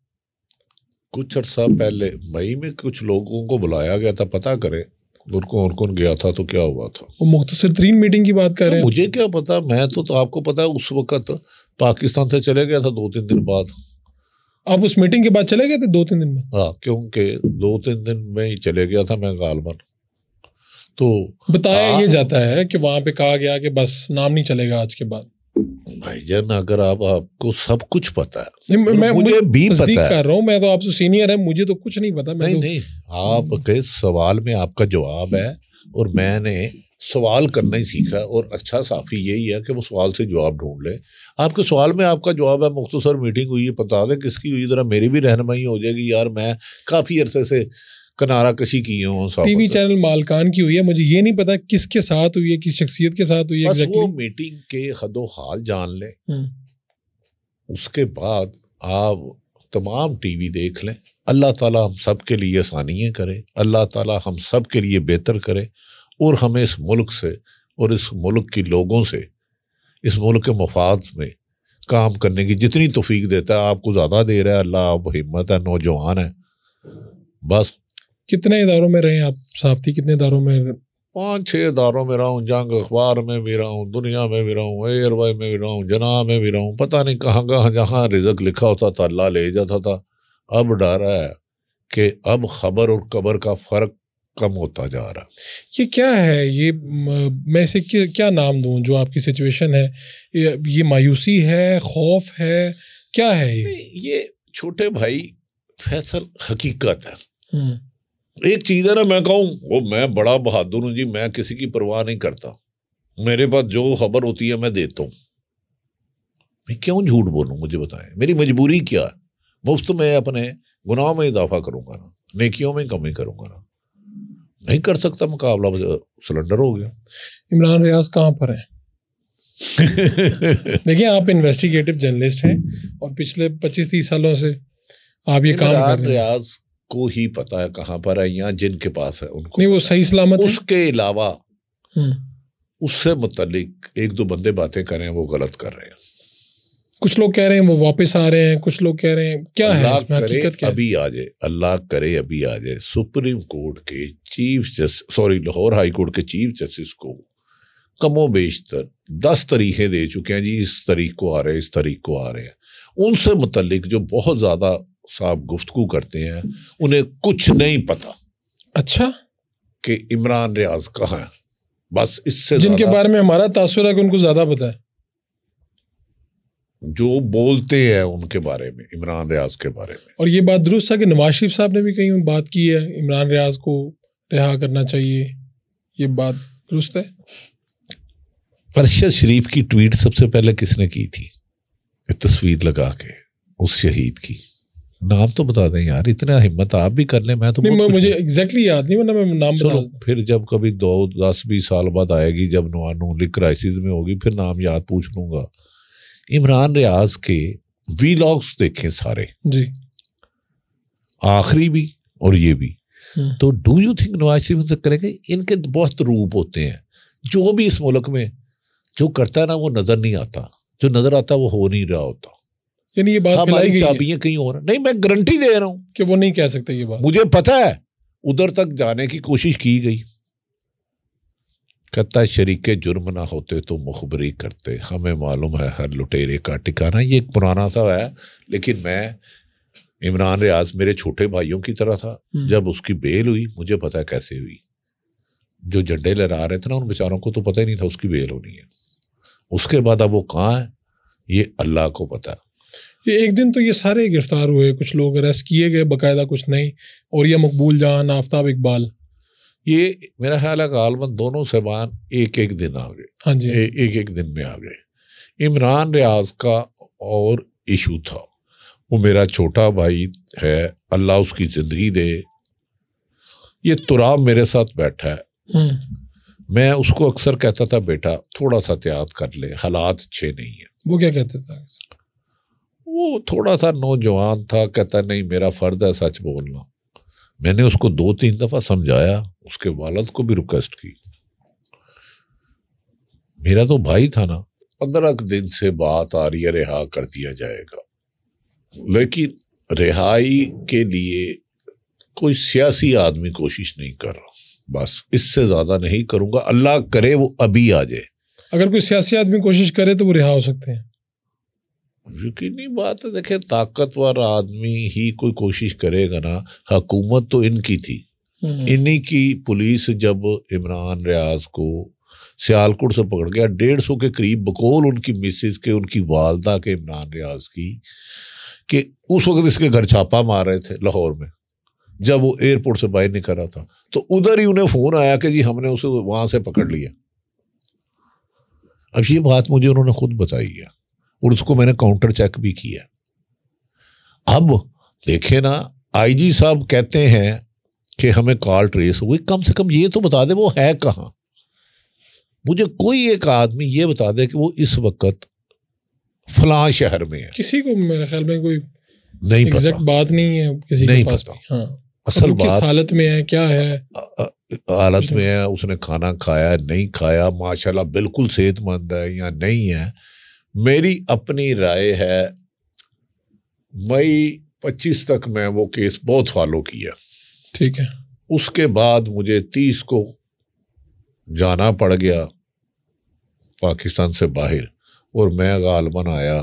कुछ अर्सा पहले मई में कुछ लोगों को बुलाया गया था पता करें उनको कौन गया था तो क्या हुआ था वो मुख्तर तरीन मीटिंग की बात कर रहे हैं मुझे क्या पता मैं तो, तो आपको पता है उस वक्त पाकिस्तान से चले गया था दो तीन दिन बाद आप उस मीटिंग के बाद चले गए थे दो तीन दिन में हाँ क्योंकि दो तीन दिन में ही चले गया था मैं गालमन तो बताया आ, ये जाता है कि वहाँ पे कहा गया कि बस नाम नहीं चलेगा आज के बाद भाईजान अगर आप आपको सब कुछ पता है मैं, मैं मुझे, मुझे भी पता कर रहा हूँ मैं तो आपसे सीनियर है मुझे तो कुछ नहीं पता मैं नहीं तो... नहीं आपके हम्म। सवाल में आपका जवाब है और हम्म। मैंने सवाल करना ही सीखा और अच्छा साफ़ी यही है कि वो सवाल से जवाब ढूंढ ले आपके सवाल में आपका जवाब है मुख्तसर मीटिंग हुई है बता दे किसकी हुई ज़रा मेरी भी रहनमई हो जाएगी यार मैं काफ़ी अरसे से कनारा कशी की टी टीवी चैनल मालकान की हुई है मुझे ये नहीं पता किसके साथ हुई है किस शख्सियत के साथ हुई है exactly. वो मीटिंग के हदो हाल जान लें हम्म। उसके बाद आप तमाम टीवी देख लें अल्लाह ताला हम सब के लिए आसानियाँ करे अल्लाह ताला हम सब के लिए बेहतर करे और हमें इस मुल्क से और इस मुल्क के लोगों से इस मुल्क के मफाद में काम करने की जितनी तोफीक देता है आपको ज़्यादा दे रहा है अल्लाह आप हिम्मत है नौजवान है बस कितने इदारों में रहे आप सहाफ़ती कितने इदारों में पाँच छः इदारों में रहा हूँ जंग अखबार में भी रहा हूँ दुनिया में भी रहा हूँ एयरवे में भी रहा हूँ जना में भी रहा हूँ पता नहीं कहाँ कहाँ जहाँ रिजक लिखा होता था अल्लाह ले जाता था अब डर है कि अब खबर और कबर का फ़र्क कम होता जा रहा ये क्या है ये मैं इसे क्या नाम दूँ जो आपकी सिचुएशन है ये मायूसी है खौफ है क्या है ये ये छोटे भाई फैसल हकीकत है हम्म। एक चीज है ना मैं कहूँ वो मैं बड़ा बहादुर हूँ जी मैं किसी की परवाह नहीं करता मेरे पास जो खबर होती है मैं देता हूँ मैं क्यों झूठ बोलूँ मुझे बताएं मेरी मजबूरी क्या है मुफ्त में अपने गुनाह में इजाफा करूँगा ना नेकियों में कमी करूँगा ना नहीं कर सकता मुकाबला सिलेंडर हो गया इमरान रियाज कहाँ पर है देखिए आप इन्वेस्टिगेटिव जर्नलिस्ट हैं हम्म। और पिछले पच्चीस तीस सालों से आप ये काम कर रहे हैं रियाज को ही पता है कहां पर है या जिनके पास है उनको नहीं वो सही सलामत उसके अलावा हम्म। उससे मुतलिक एक दो बंदे बातें कर रहे हैं वो गलत कर रहे हैं कुछ लोग कह रहे हैं वो वापस आ रहे हैं कुछ लोग कह रहे हैं क्या है करे क्या अभी आ जाए अल्लाह करे अभी आ जाए सुप्रीम कोर्ट के chief justice sorry Lahore high court के चीफ जस्टिस को कमो बेशतर दस तरीके दे चुके हैं जी इस तरीक को आ रहे हैं इस तरीक को आ रहे हैं उनसे मुतलिक जो बहुत ज़्यादा साहब गुफ्तु करते हैं उन्हें कुछ नहीं पता अच्छा कि इमरान रियाज कहाँ है बस इससे जिनके बारे में हमारा तासर है कि उनको ज्यादा पता है जो बोलते हैं उनके बारे में इमरान रियाज के बारे में और ये बात दुरुस्त है कि नवाज शरीफ साहब ने भी कहीं बात की है इमरान रियाज को रिहा करना चाहिए ये बात दुरुस्त है अरशद शरीफ की ट्वीट सबसे पहले किसने की थी तस्वीर लगा के उस शहीद की नाम तो बता दें यार इतना हिम्मत आप भी कर लें मैं तो नहीं, मुझे एग्जैक्टली याद नहीं वरना मैं नाम बता फिर जब कभी दो दस बीस साल बाद आएगी जब नवानू लिख क्राइसिस में होगी फिर नाम याद पूछ लूंगा इमरान रियाज के वीलॉग्स देखें सारे जी आखिरी भी और ये भी हम्म। तो do you think Nawaz Sharif तक करेंगे इनके बहुत रूप होते हैं जो भी इस मुल्क में जो करता है ना वो नज़र नहीं आता जो नज़र आता वो हो नहीं रहा होता यानी ये बात हमारी चाबियां कहीं और नहीं मैं गारंटी दे रहा हूँ कि वो नहीं कह सकते ये बात मुझे पता है उधर तक जाने की कोशिश की गई कहता शरीक जुर्म ना होते तो मुखबरी करते हमें मालूम है हर लुटेरे का टिकाना ये एक पुराना सा है लेकिन मैं इमरान रियाज मेरे छोटे भाइयों की तरह था हम्म। जब उसकी बेल हुई मुझे पता कैसे हुई जो झंडे लहरा रहे थे ना उन बेचारों को तो पता ही नहीं था उसकी बेल होनी है उसके बाद अब वो कहाँ है ये अल्लाह को पता है ये एक दिन तो ये सारे गिरफ्तार हुए कुछ लोग अरेस्ट किए गए बाकायदा कुछ नहीं और यह मकबूल जहाँ आफ्ताब इकबाल ये मेरा ख्याल है गालबन दोनों सामान एक एक दिन आ गए हाँ जी ए, एक एक दिन में आ गए इमरान रियाज का और इशू था वो मेरा छोटा भाई है अल्लाह उसकी ज़िंदगी दे ये तुराब मेरे साथ बैठा है हम्म। मैं उसको अक्सर कहता था बेटा थोड़ा सा त्याग तो कर ले हालात अच्छे नहीं है वो क्या कहते थे वो थोड़ा सा नौजवान था कहता नहीं मेरा फर्ज है सच बोलना मैंने उसको दो तीन दफा समझाया उसके वालद को भी रिक्वेस्ट की मेरा तो भाई था ना पंद्रह दिन से बात आ रही है रिहा कर दिया जाएगा लेकिन रिहाई के लिए कोई सियासी आदमी कोशिश नहीं कर रहा बस इससे ज्यादा नहीं करूँगा अल्लाह करे वो अभी आ जाए अगर कोई सियासी आदमी कोशिश करे तो वो रिहा हो सकते हैं यकीनी बात है देखे ताकतवर आदमी ही कोई कोशिश करेगा ना हकूमत तो इनकी थी हम्म। इन्हीं की पुलिस जब इमरान रियाज को सियालकोट से पकड़ गया डेढ़ सौ के करीब बकौल उनकी मिसिस के उनकी वालदा के इमरान रियाज की कि उस वक्त इसके घर छापा मार रहे थे लाहौर में जब वो एयरपोर्ट से बाहर निकल रहा था तो उधर ही उन्हें फ़ोन आया कि जी हमने उसे वहां से पकड़ लिया अब ये बात मुझे उन्होंने खुद बताई है और उसको मैंने काउंटर चेक भी किया अब देखे ना आईजी साहब कहते हैं कि हमें कॉल ट्रेस हुई कम से कम ये तो बता दे वो है कहाँ मुझे कोई एक आदमी ये बता दे कि वो इस वक्त फला शहर में है किसी को मेरे ख्याल में कोई नहीं पता। बात नहीं है किसी नहीं के पास पता। हाँ। असल तो बात किस हालत में है क्या है हालत में है उसने खाना खाया नहीं खाया माशाल्लाह बिल्कुल सेहतमंद है या नहीं है मेरी अपनी राय है मई 25 तक मैं वो केस बहुत फॉलो किया ठीक है उसके बाद मुझे 30 को जाना पड़ गया पाकिस्तान से बाहर और मैं गालबन आया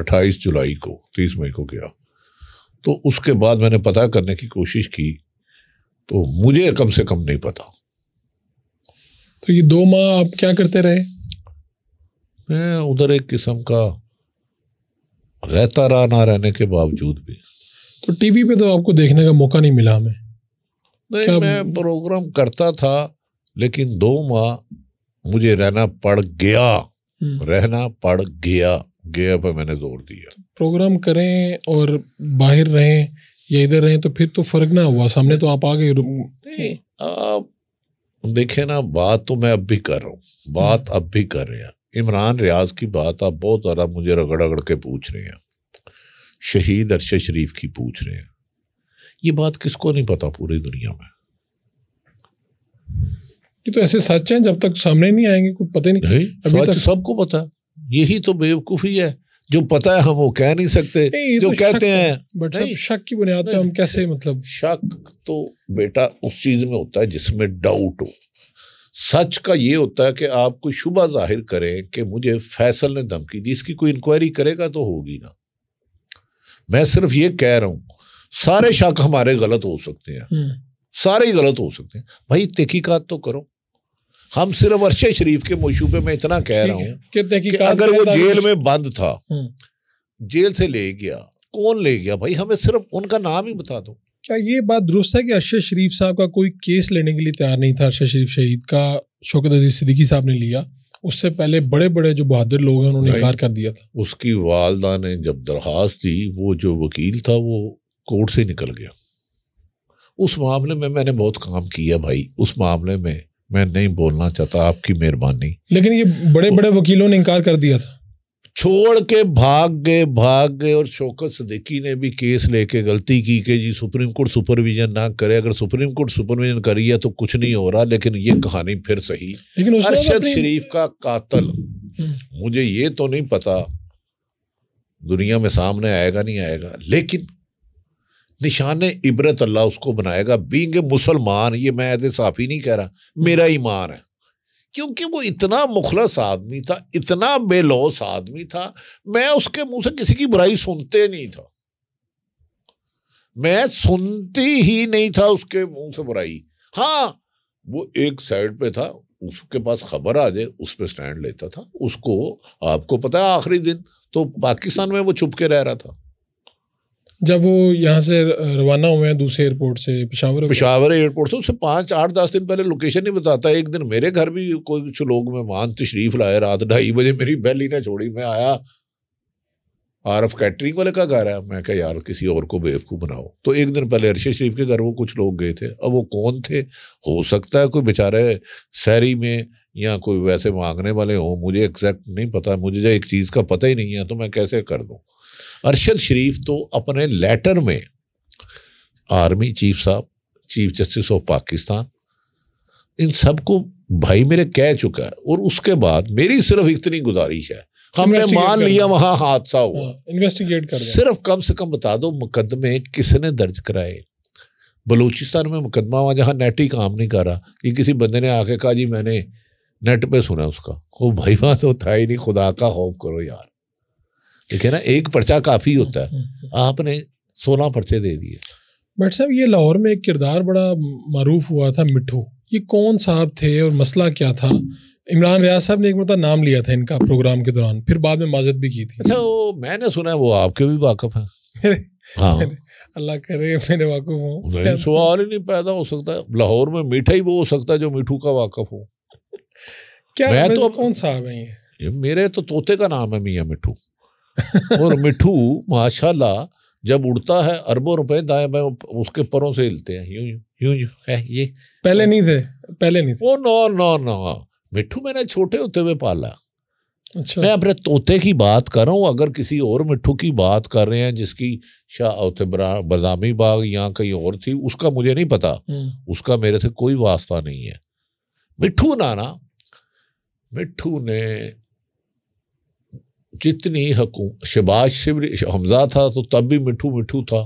28 जुलाई को 30 मई को गया तो उसके बाद मैंने पता करने की कोशिश की तो मुझे कम से कम नहीं पता तो ये दो माह आप क्या करते रहे उधर एक किस्म का रहता रहा ना रहने के बावजूद भी तो टीवी पे तो आपको देखने का मौका नहीं मिला हमें नहीं मैं प्रोग्राम करता था लेकिन दो माह मुझे रहना पड़ गया हम्म। रहना पड़ गया गया पर मैंने जोर दिया प्रोग्राम करें और बाहर रहें या इधर रहें तो फिर तो फर्क ना हुआ सामने तो आप आ गए आप देखे ना बात तो मैं अब भी कर रहा हूँ बात हम्म। अब भी कर रहे इमरान रियाज की बात आप बहुत ज़्यादा मुझे रगड़ रगड़ के पूछ रहे हैं शहीद अरशद शरीफ की पूछ रहे हैं ये बात किसको नहीं पता पूरी दुनिया में ये तो ऐसे सच हैं जब तक सामने नहीं आएंगे कुछ पता नहीं, नहीं अभी तक सबको पता यही तो बेवकूफ़ी है जो पता है हम वो कह नहीं सकते नहीं, जो तो कहते हैं बट सब शक की बुनियाद पे हम कैसे मतलब शक तो बेटा उस चीज में होता है जिसमें डाउट हो सच का ये होता है कि आप कोई शुभ जाहिर करें कि मुझे फैसल ने धमकी दी इसकी कोई इंक्वायरी करेगा तो होगी ना मैं सिर्फ ये कह रहा हूं सारे शक हमारे गलत हो सकते हैं हम्म। सारे ही गलत हो सकते हैं भाई तहकीकत तो करो हम सिर्फ अरशे शरीफ के मशूबे में इतना कह रहा हूं कि अगर वो जेल में बंद था हम्म। जेल से ले गया कौन ले गया भाई हमें सिर्फ उनका नाम ही बता दो क्या ये बात दुरुस्त है कि अरशद शरीफ साहब का कोई केस लेने के लिए तैयार नहीं था अरशद शरीफ शहीद का शौकत अजीज सिद्दीकी साहब ने लिया उससे पहले बड़े बड़े जो बहादुर लोग हैं उन्होंने इनकार कर दिया था उसकी वालदा ने जब दरख्वास्त दी वो जो वकील था वो कोर्ट से निकल गया उस मामले में मैंने बहुत काम किया भाई उस मामले में मैं नहीं बोलना चाहता आपकी मेहरबानी लेकिन ये बड़े बड़े वकीलों ने इनकार कर दिया था छोड़ के भाग गए भाग गए और शौकत सदीकी ने भी केस लेके गलती की कि जी सुप्रीम कोर्ट सुपरविजन ना करे अगर सुप्रीम कोर्ट सुपरविजन करी है तो कुछ नहीं हो रहा लेकिन ये कहानी फिर सही लेकिन अरशद शरीफ का कातल हम्म। मुझे ये तो नहीं पता दुनिया में सामने आएगा नहीं आएगा लेकिन निशान इबरत अल्लाह उसको बनाएगा बींग मुसलमान ये मैं साफ ही नहीं कह रहा मेरा ईमान है क्योंकि वो इतना मुखलस आदमी था इतना बेलौस आदमी था मैं उसके मुंह से किसी की बुराई सुनते नहीं था मैं सुनती ही नहीं था उसके मुंह से बुराई हाँ वो एक साइड पे था उसके पास खबर आ जाए उस पर स्टैंड लेता था उसको आपको पता है आखिरी दिन तो पाकिस्तान में वो छुप के रह रहा था जब वो यहाँ से रवाना हुए हैं दूसरे एयरपोर्ट से पिशावर पिशावर एयरपोर्ट से उससे पाँच आठ दस दिन पहले लोकेशन ही बताता है एक दिन मेरे घर भी कोई कुछ लोग मेहमान तशरीफ लाए रात ढाई बजे मेरी बैली ने छोड़ी मैं आया आरफ कैटरिंग वाले का घर है मैं क्या यार किसी और को बेवकूफ़ बनाओ तो एक दिन पहले अरशद शरीफ के घर वो कुछ लोग गए थे अब वो कौन थे हो सकता है कोई बेचारे शहरी में या कोई वैसे मांगने वाले हों मुझे एग्जैक्ट नहीं पता मुझे जो एक चीज़ का पता ही नहीं है तो मैं कैसे कर दूँ अरशद शरीफ तो अपने लेटर में आर्मी चीफ साहब चीफ जस्टिस ऑफ पाकिस्तान इन सबको भाई मेरे कह चुका है और उसके बाद मेरी सिर्फ इतनी गुजारिश है हमने मान लिया वहां हादसा हुआ इन्वेस्टिगेट हाँ, कर सिर्फ कम से कम बता दो मुकदमे किसने दर्ज कराए बलूचिस्तान में मुकदमा हुआ जहाँ नेट ही काम नहीं कर रहा ये किसी बंदे ने आके कहा जी मैंने नेट पे सुना उसका वो भाई वहां तो था ही नहीं खुदा का खौफ करो यार देखिए ना एक पर्चा काफी होता है आपने सोलह पर्चे दे दिए बट साहब ये लाहौर में एक किरदार बड़ा मरूफ हुआ था मिठू ये कौन साहब थे और मसला क्या था इमरान रियाज साहब ने एक मतलब नाम लिया था इनका प्रोग्राम के दौरान फिर बाद में माजत भी की थी अच्छा वो मैंने सुना है वो आपके भी वाकफ है हाँ अल्लाह करे मेरे वाकफ हो सवाल ही नहीं पैदा हो सकता लाहौर में मीठा ही वो हो सकता है जो मीठू का वाकफ हो क्या मैं तो कौन साहब है ये मेरे तो तोते का नाम है मियाँ मिठू और मिठू माशाल्लाह जब उड़ता है अरबों रुपए दाएं बाएं उसके परों से हिलते हैं यूं यूं यूं यूं है ये पहले नहीं थे पहले नहीं थे वो नो नो नो मिट्ठू मैंने छोटे होते हुए पाला अच्छा। मैं अपने तोते की बात कर रहा हूँ अगर किसी और मिट्ठू की बात कर रहे हैं जिसकी शाह बदामी बाग या कहीं और थी उसका मुझे नहीं पता हम्म। उसका मेरे से कोई वास्ता नहीं है मिट्ठू नाना मिट्ठू ने जितनी हकू शबाज शिवरी हमजा था तो तब भी मिट्ठू मिठू था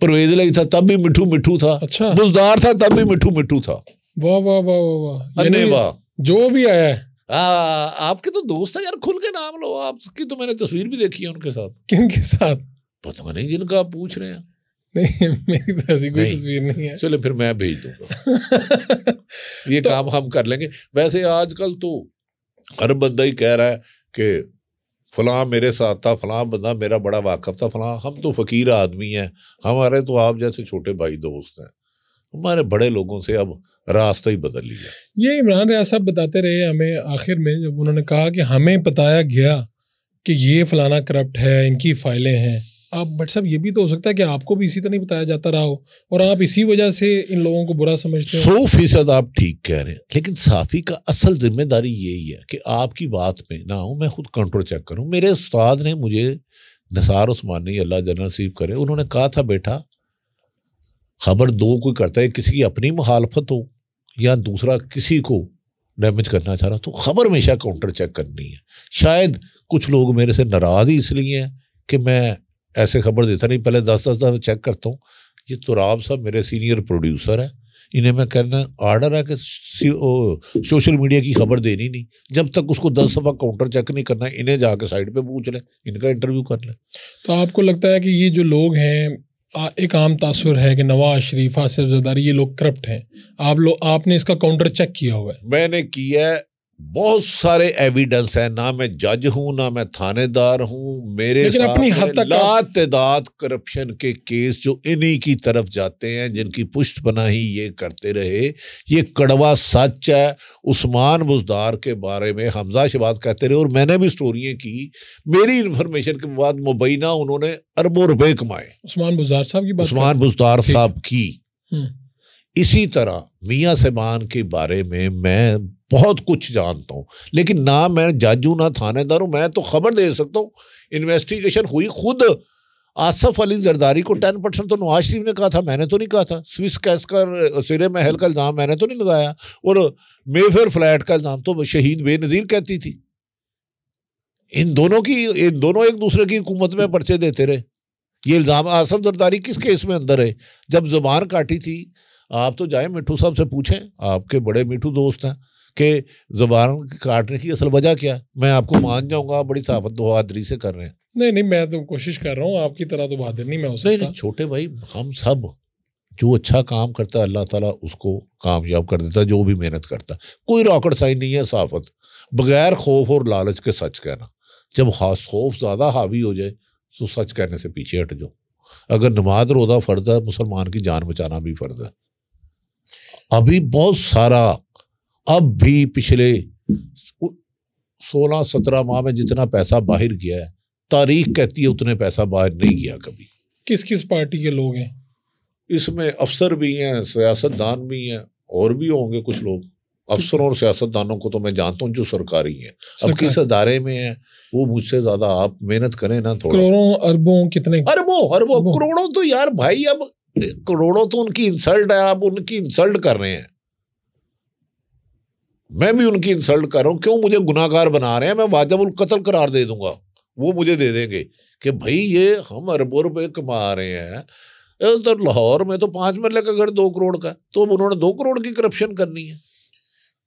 परवेज लई था तब भी मिठू मिठू था अच्छा। बुजदार था तब भी मिठू मिठू था वाह वाह वाह वाह वाह अरे वाह जो भी आया आ, आपके तो दोस्त है यार खुल के नाम लो आपकी तो मैंने तस्वीर भी देखी है उनके साथ किन के साथ पता तो नहीं जिनका आप पूछ रहे हैं नहीं मेरी तो ऐसी कोई तस्वीर नहीं है चलो फिर मैं भेज दूंगा ये तो, काम हम कर लेंगे वैसे आजकल तो हर बंदा ही कह रहा है कि फलां मेरे साथ था फलां बंदा मेरा बड़ा वाकफ था फलां हम तो फ़कीर आदमी हैं हमारे तो आप जैसे छोटे भाई दोस्त हैं हमारे बड़े लोगों से अब रास्ता ही बदल लिया ये इमरान रिया साहब बताते रहे हमें आखिर में जब उन्होंने कहा कि हमें बताया गया कि ये फलाना करप्ट है इनकी फाइलें हैं आप बट साहब ये भी तो हो सकता है कि आपको भी इसी तरह बताया जाता रहा हो और आप इसी वजह से इन लोगों को बुरा समझते हो सौ फीसद आप ठीक कह रहे हैं लेकिन साफ़ी का असल जिम्मेदारी यही है कि आपकी बात में ना हो मैं खुद कंट्रोल चेक करूँ मेरे उस्ताद ने मुझे निसार उस्मानी अल्लाह जनरल करे उन्होंने कहा था बेटा खबर दो कोई करता है किसी की अपनी मुखालफत हो या दूसरा किसी को डैमेज करना चाह रहा तो खबर हमेशा काउंटर चेक करनी है शायद कुछ लोग मेरे से नाराज़ ही इसलिए हैं कि मैं ऐसे खबर देता नहीं पहले दस दस दफ़े चेक करता हूँ ये तुराब साहब मेरे सीनियर प्रोड्यूसर हैं इन्हें मैं कहना आर्डर है कि सोशल मीडिया की खबर देनी नहीं जब तक उसको दस दफ़ा काउंटर चेक नहीं करना इन्हें जाके साइड पे पूछ लें इनका इंटरव्यू कर लें तो आपको लगता है कि ये जो लोग हैं एक आम तासुर है कि नवाज शरीफ आसिफ जरदारी ये लोग करप्ट हैं आप लोग आपने इसका काउंटर चेक किया हुआ है मैंने किया बहुत सारे एविडेंस है ना मैं जज हूं ना मैं थानेदार हूं मेरे साथ अपनी हद तक करप्शन के केस जो इन्हीं की तरफ जाते हैं जिनकी पुष्ट पनाही ये करते रहे ये कड़वा सच है उस्मान बुजदार के बारे में हमजा शबाद कहते रहे और मैंने भी स्टोरियाँ की मेरी इन्फॉर्मेशन के बाद मुबैना उन्होंने अरबों रुपए कमाए उस्मान बुजदार साहब की उस्मान बुजदार साहब की हम्म। इसी तरह मियाँ समान के बारे में मैं बहुत कुछ जानता हूँ लेकिन ना मैं जज हूँ ना थानेदार हूँ मैं तो खबर दे सकता हूँ इन्वेस्टिगेशन हुई खुद आसफ अली जरदारी को टेन परसेंट तो नवाज शरीफ ने कहा था मैंने तो नहीं कहा था स्विस कैस का सिरे महल का इल्ज़ाम मैंने तो नहीं लगाया और मेफेयर फ्लैट का इल्ज़ाम तो शहीद बेनज़ीर कहती थी इन दोनों की इन दोनों एक दूसरे की हुकूमत में पर्चे देते रहे ये इल्ज़ाम आसफ जरदारी किस केस में अंदर है जब जुबान काटी थी आप तो जाए मिठू साहब से पूछें आपके बड़े मिठू दोस्त हैं कि जबान काटने की असल वजह क्या मैं आपको मान जाऊंगा आप बड़ी साफत बहादरी से कर रहे हैं नहीं नहीं मैं तो कोशिश कर रहा हूँ आपकी तरह तो बहादुर नहीं मैं हो सकता नहीं, नहीं छोटे भाई हम सब जो अच्छा काम करता है अल्लाह ताला उसको कामयाब कर देता है जो भी मेहनत करता कोई रॉकेट साइन नहीं है साफत बगैर खौफ और लालच के सच कहना जब खौफ ज़्यादा हावी हो जाए तो सच कहने से पीछे हट जाओ अगर नमाज रोदा फ़र्ज है मुसलमान की जान बचाना भी फ़र्ज है अभी बहुत सारा अब भी पिछले सोलह सत्रह माह में जितना पैसा बाहर गया है तारीख कहती है उतने पैसा बाहर नहीं गया कभी किस किस पार्टी के लोग हैं इसमें अफसर भी हैं सियासतदान भी हैं और भी होंगे कुछ लोग अफसरों और सियासतदानों को तो मैं जानता हूँ जो सरकारी हैं अब किस अदारे में है वो मुझसे ज्यादा आप मेहनत करें ना थोड़ा करोड़ों अरबों कितने अरबों अरबों करोड़ों तो यार भाई अब करोड़ों तो उनकी इंसल्ट है आप उनकी इंसल्ट कर रहे हैं मैं भी उनकी इंसल्ट कर रहा हूं क्यों मुझे गुनाहगार बना रहे हैं मैं वाजबुल कत्ल करार दे दूंगा वो मुझे दे देंगे कि भाई ये हम अरबों रुपए कमा रहे हैं तो लाहौर में तो पांच मरल का घर दो करोड़ का तो उन्होंने दो करोड़ की करप्शन करनी है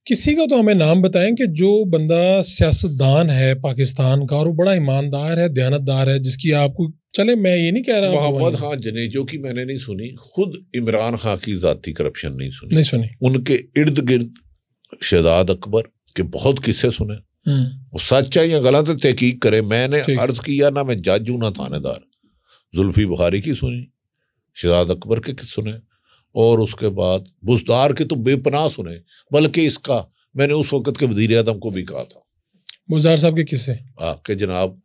किसी का तो हमें नाम बताएं कि जो बंदा सियासतदान है पाकिस्तान का और वो बड़ा ईमानदार है दयानतदार है जिसकी आपको चले मैं ये नहीं कह रहा मोहम्मद खान जनेजो की मैंने नहीं सुनी खुद इमरान खान की जाती करप्शन नहीं सुनी नहीं सुनी उनके इर्द गिर्द शहजाद अकबर के बहुत किस्से सुने हम्म। वो सच है या गलत तहकीक करे मैंने अर्ज किया ना मैं जज हूँ ना थानेदार जुल्फी बुखारी की सुनी शहजाद अकबर के सुने और उसके बाद बुजदार के तो बेपनाह सुने बल्कि इसका मैंने उस वक्त के वजीर अजम को भी कहा था बुजदार साहब के किससे हाँ कि जनाब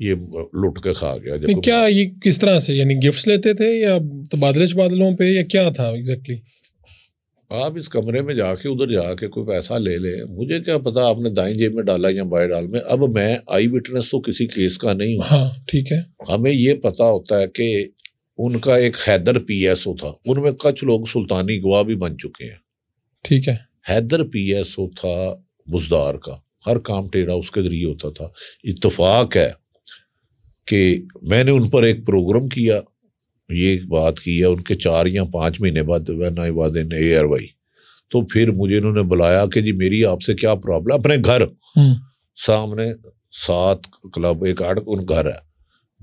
ये लुट के खा गया नहीं, क्या ये किस तरह से यानी गिफ्ट्स लेते थे या तबादले बादलों पे या क्या था एग्जैक्टली आप इस कमरे में जाके उधर जाके कोई पैसा ले ले मुझे क्या पता आपने दाई जेब में डाला या बाएं डाल में अब मैं आई विटनेस तो किसी केस का नहीं हूँ हाँ ठीक है हमें ये पता होता है कि उनका एक हैदर पीएसओ था उनमें कुछ लोग सुल्तानी गवाह भी बन चुके हैं ठीक है हैदर पीएसओ था बुजदार का हर काम टेढ़ा उसके जरिए होता था इतफाक है कि मैंने उन पर एक प्रोग्राम किया ये बात की है उनके चार या पाँच महीने बाद वैन आई इन एयर वाई तो फिर मुझे इन्होंने बुलाया कि जी मेरी आपसे क्या प्रॉब्लम अपने घर हम्म। सामने सात क्लब एक आठ उन घर है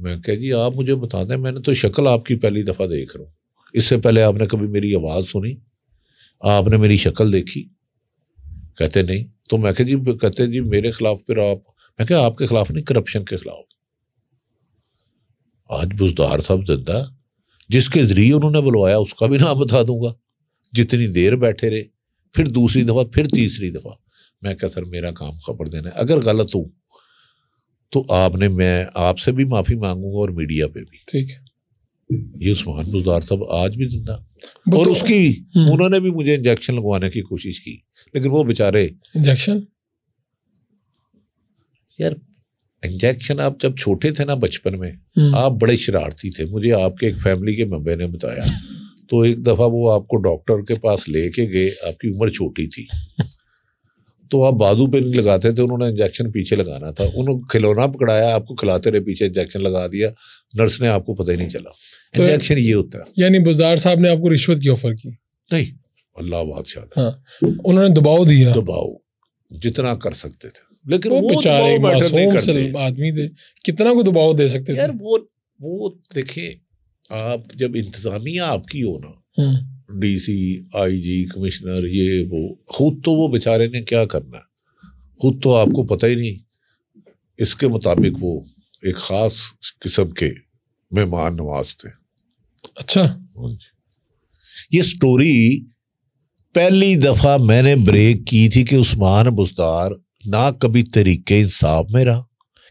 मैं कह जी आप मुझे बता दें मैंने तो शक्ल आपकी पहली दफ़ा देख रहा हूँ इससे पहले आपने कभी मेरी आवाज़ सुनी आपने मेरी शक्ल देखी कहते नहीं तो मैं कह जी कहते जी मेरे खिलाफ फिर आप मैं क्या आपके खिलाफ नहीं करप्शन के खिलाफ आज बुजदार साहब जिंदा जिसके जरिए उन्होंने बुलवाया उसका भी नाम बता दूंगा जितनी देर बैठे रहे फिर दूसरी दफ़ा फिर तीसरी दफ़ा मैं क्या सर मेरा काम खबर देना है अगर गलत हूँ तो आपने मैं आपसे भी माफ़ी मांगूंगा और मीडिया पे भी ठीक है ये उस्मान बुजार साहब आज भी जिंदा और उसकी हम्म। उन्होंने भी मुझे इंजेक्शन लगवाने की कोशिश की लेकिन वो बेचारे इंजेक्शन यार इंजेक्शन आप जब छोटे थे ना बचपन में हम्म। आप बड़े शरारती थे मुझे आपके एक फैमिली के मेम्बर ने बताया तो एक दफ़ा वो आपको डॉक्टर के पास लेके गए आपकी उम्र छोटी थी तो आप बाजू पे नहीं लगाते थे उन्होंने इंजेक्शन पीछे लगाना था उन्होंने खिलौना पकड़ाया आपको खिलाते रहे पीछे इंजेक्शन लगा दिया नर्स ने आपको पता ही नहीं चला तो इंजेक्शन ये होता है यानी बुजार साहब ने आपको रिश्वत की ऑफर की नहीं अल्लाह बादशाह हाँ, उन्होंने दबाव दिया दबाव जितना कर सकते थे लेकिन वो, बेचारे आदमी थे कितना को दबाव दे सकते यार थे? वो वो आप जब इंतजामिया आपकी हो ना हम्म। डीसी आईजी कमिश्नर ये वो खुद तो वो बेचारे ने क्या करना खुद तो आपको पता ही नहीं इसके मुताबिक वो एक ख़ास किस्म के मेहमान नवाज थे अच्छा हाँ ये स्टोरी पहली दफ़ा मैंने ब्रेक की थी कि उस्मान बुजदार ना कभी तरीके इंसाफ में रहा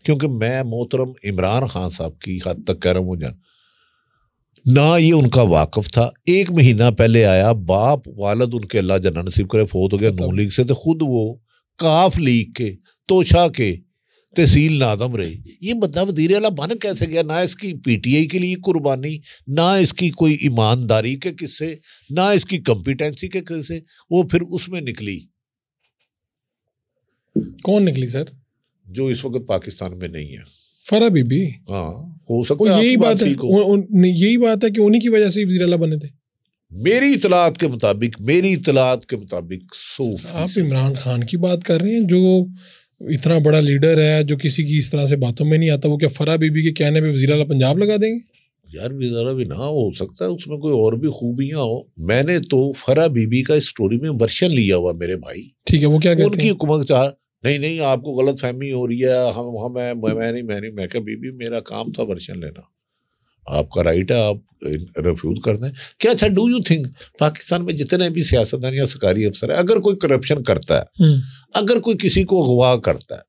क्योंकि मैं मोहतरम इमरान खान साहब की हद तक कह रहा हूँ जान ना ये उनका वाकफ था एक महीना पहले आया बाप वालद उनके अल्लाह जन्ना नसीब करे फोत हो गया नून लीग से तो खुद वो काफ लीग के तोशा के तहसील नादम रही ये बंदा वजीर अला बन कैसे गया ना इसकी पीटीआई के लिए कुर्बानी ना इसकी कोई ईमानदारी के किस्से ना इसकी कंपिटेंसी के किस्से वो फिर उसमें निकली कौन निकली सर जो इस वक्त पाकिस्तान में नहीं है फरा बीबी हाँ हो सकता है यही बात, बात है यही बात है कि उन्हीं की वजह से वजी अला बने थे मेरी इतलात के मुताबिक मेरी इतलात के मुताबिक सो आप इमरान खान की बात कर रहे हैं जो इतना बड़ा लीडर है जो किसी की इस तरह से बातों में नहीं आता वो क्या फरा बीबी के कहने पे वजी अला पंजाब लगा देंगे यार वजारा भी ना हो सकता है उसमें कोई और भी खूबियाँ हो मैंने तो फरा बीबी का स्टोरी में वर्षन लिया हुआ मेरे भाई ठीक है वो क्या उनकी हुकूमत चाह नहीं नहीं आपको गलत फहमी हो रही है हम हम है मैं, मैं नहीं मैं नहीं मैं क्या बीबी मेरा काम था वर्शन लेना आपका राइट है आप रिफ्यूज कर दें क्या अच्छा डू यू थिंक पाकिस्तान में जितने भी सियासतदान या सरकारी अफसर है अगर कोई करप्शन करता है हम्म। अगर कोई किसी को अगवा करता है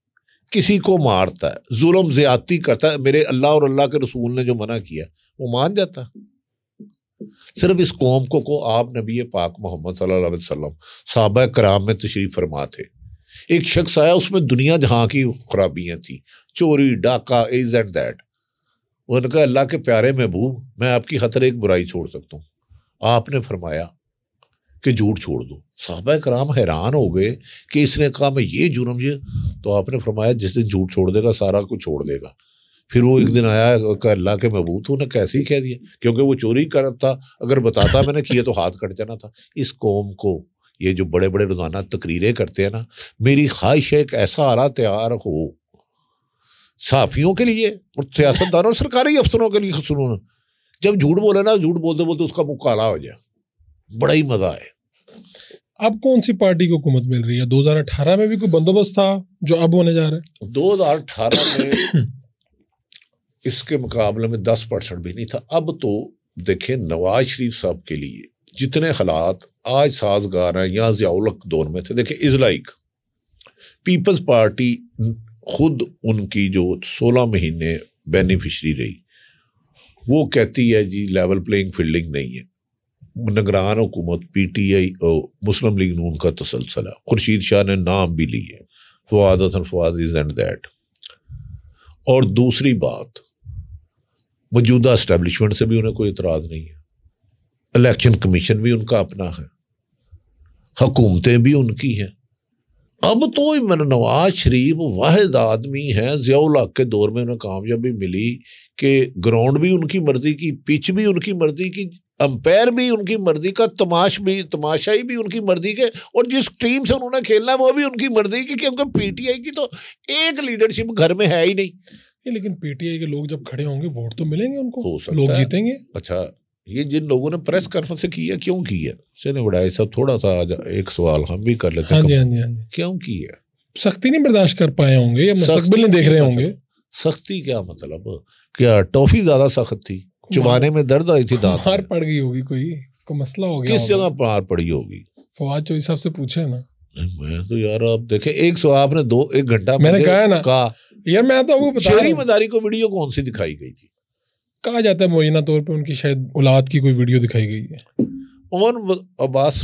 किसी को मारता है जुल्म ज्यादती करता है मेरे अल्लाह और अल्लाह के रसूल ने जो मना किया वो मान जाता सिर्फ इस कौम को को आप नबी पाक मोहम्मद सल्लल्लाहु अलैहि वसल्लम सहाबा कराम में तशरीफ फरमा थे एक शख्स आया उसमें दुनिया जहाँ की खराबियाँ थी चोरी डाका इज एंड दैट उन्होंने कहा अल्लाह के प्यारे महबूब मैं आपकी हतर एक बुराई छोड़ सकता हूँ आपने फरमाया कि झूठ छोड़ दो साहब कराम हैरान हो गए कि इसने कहा मैं ये जुर्म ये तो आपने फरमाया जिस दिन झूठ छोड़ देगा सारा कुछ छोड़ देगा फिर वो एक दिन आया अल्लाह के महबूब तो उन्हें कैसे ही कह दिया क्योंकि वो चोरी कर था अगर बताता मैंने किया तो हाथ कट जाना था इस कौम को ये जो बड़े बड़े रोज़ाना तकरीरें करते हैं ना मेरी ख्वाहिश है एक ऐसा आला तैयार हो साफियों के लिए और सियासतदानों और सरकारी अफसरों के लिए खसून जब झूठ बोले ना झूठ बोलते बोलते उसका मुख काला हो जाए बड़ा ही मज़ा आए अब कौन सी पार्टी को हुकूमत मिल रही है 2018 में भी कोई बंदोबस्त था जो अब होने जा रहा है 2018 में इसके मुकाबले में 10 परसेंट भी नहीं था अब तो देखें नवाज शरीफ साहब के लिए जितने हालात आज साजगार हैं या ज़ियाउलक दौर में थे देखिए इज़ लाइक पीपल्स पार्टी खुद उनकी जो सोलह महीने बेनिफिशरी रही वो कहती है जी लेवल प्लेइंग फील्डिंग नहीं है नगरान हुकूमत पी टी आई और मुस्लिम लीग नून का तसलसल है खुर्शीद शाह ने नाम भी ली है Fawad Hasan Fawad is and that और दूसरी बात मौजूदा इस्टेबलिशमेंट से भी उन्हें कोई इतराज़ नहीं है इलेक्शन कमीशन भी उनका अपना है हकूमतें भी उनकी हैं अब तो इमर नवाज शरीफ वाहिद आदमी हैं जियाउल के दौर में उन्हें कामयाबी मिली कि ग्राउंड भी उनकी मर्जी की पिच भी उनकी मर्जी की अंपायर भी उनकी मर्जी का तमाश भी तमाशाई भी उनकी मर्जी के और जिस टीम से उन्होंने खेलना है वो भी उनकी मर्जी की क्योंकि पीटीआई की तो एक लीडरशिप घर में है ही नहीं लेकिन पीटीआई के लोग जब खड़े होंगे वोट तो मिलेंगे उनको लोग जीतेंगे अच्छा ये जिन लोगों ने प्रेस कॉन्फ्रेंस की है क्यों की है सैन बड़ाई सब थोड़ा सा आज एक सवाल हम भी कर लेते हैं हाँ हाँ, हाँ क्यों की है सख्ती नहीं बर्दाश्त कर पाए होंगे या मुस्तकबिल में देख रहे मतलब होंगे सख्ती क्या मतलब क्या टॉफी ज्यादा सख्त थी चुबाने में दर्द आई थी दांत मार पड़ गई होगी कोई को मसला हो गया किस जगह मार पड़ी होगी फवाद चौधरी साहब से पूछे ना मैं तो यार आप देखे एक सौ आपने दो एक घंटा मैंने कहा ना कहा यार मैं तो आपको बता शेरी मदारी को वीडियो कौन सी दिखाई गई थी कहा जाता है मोइना तौर पे उनकी शायद औलाद की कोई वीडियो दिखाई गई है उमर अब्बास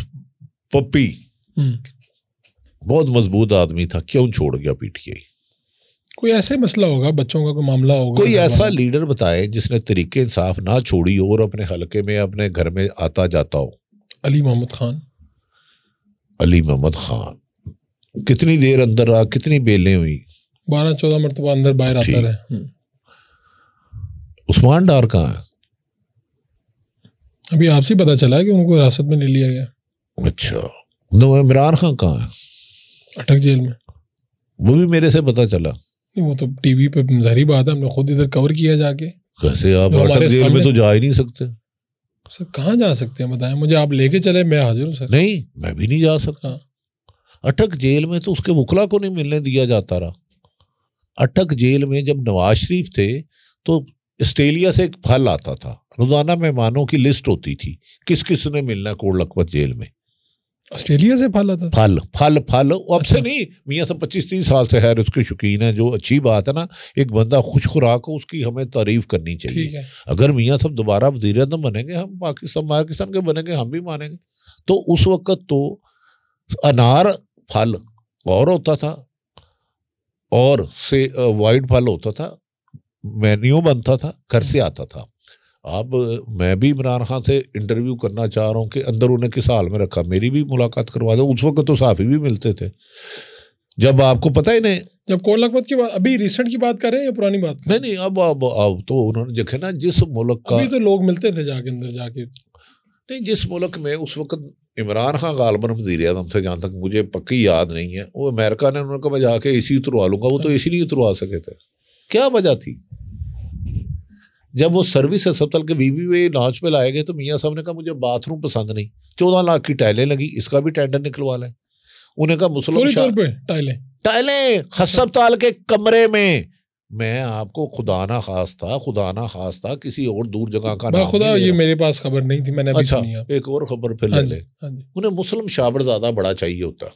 पप्पी हम्म। बहुत मजबूत आदमी था क्यों छोड़ गया पीटीआई कोई ऐसे मसला होगा बच्चों का कोई मामला होगा कोई तो ऐसा लीडर बताए जिसने तरीके इंसाफ ना छोड़ी हो और अपने हलके में अपने घर में आता जाता हो अली मोहम्मद खान अली मोहम्मद खान कितनी देर अंदर रहा कितनी बेलें हुई बारह चौदह मरतबा अंदर बाहर आता रहा हम्म। उस्मान डार कहाँ है अभी आपसे पता चला है कि उनको हिरासत में ले लिया गया अच्छा नो तो इमरान खान कहाँ है अटक जेल में वो भी मेरे से पता चला नहीं वो तो टीवी पे जहरी बात है हमने खुद इधर कवर किया जाके कैसे आप अटक जेल में तो जा ही नहीं सकते सर कहाँ जा सकते हैं बताएं मुझे आप लेके चले मैं हाजिर हूँ सर नहीं मैं भी नहीं जा सकता हाँ। अटक जेल में तो उसके वकला को नहीं मिलने दिया जाता रहा अटक जेल में जब नवाज शरीफ थे तो ऑस्ट्रेलिया से एक फल आता था रोजाना मेहमानों की लिस्ट होती थी किस किस ने मिलना कोड़ लखपत जेल में ऑस्ट्रेलिया से फल आता फल फल फल अब अच्छा। से नहीं मियाँ सब पच्चीस तीस साल से है उसके शौकीन है जो अच्छी बात है ना एक बंदा खुश खुराक हो उसकी हमें तारीफ करनी चाहिए अगर मियाँ सब दोबारा वजीर अजम बनेंगे हम पाकिस्तान पाकिस्तान के बनेंगे हम भी मानेंगे तो उस वक्त तो अनार फल और होता था और से वाइट फल होता था मेन्यू बनता था घर से आता था अब मैं भी इमरान खान से इंटरव्यू करना चाह रहा हूँ कि अंदर उन्हें किस हाल में रखा मेरी भी मुलाकात करवा दो उस वक्त तो साफी भी मिलते थे जब आपको पता ही नहीं जब कोल लखपत की बात अभी रिसेंट की बात करें या पुरानी बात नहीं नहीं अब अब अब तो उन्होंने देखे ना जिस मुल्क का अभी तो लोग मिलते थे जाके अंदर जाके नहीं जिस मुल्क में उस वक्त इमरान खान गालबन वजीर अजम थे जहाँ तक मुझे पक्की याद नहीं है वो अमेरिका ने उन्होंने कहा मैं जाके ए सी उतरवा लूंगा वो तो ए सी नहीं उतरवा सके थे क्या वजह थी जब वो सर्विस अस्पताल के बीबी वे लॉन्च पे लाए गए तो मियाँ साहब ने कहा मुझे बाथरूम पसंद नहीं चौदह लाख की टाइलें लगी इसका भी टेंडर निकलवा लें उन्हें कहा मुसलम टाइलें टाइलें अस्पताल के कमरे में मैं आपको खुदा ना खास था खुदा ना खास था किसी और दूर जगह का नाम खुदा ये मेरे पास खबर नहीं थी मैंने अच्छा एक और खबर फिर ले हाँ हाँ उन्हें मुस्लिम ज्यादा बड़ा चाहिए होता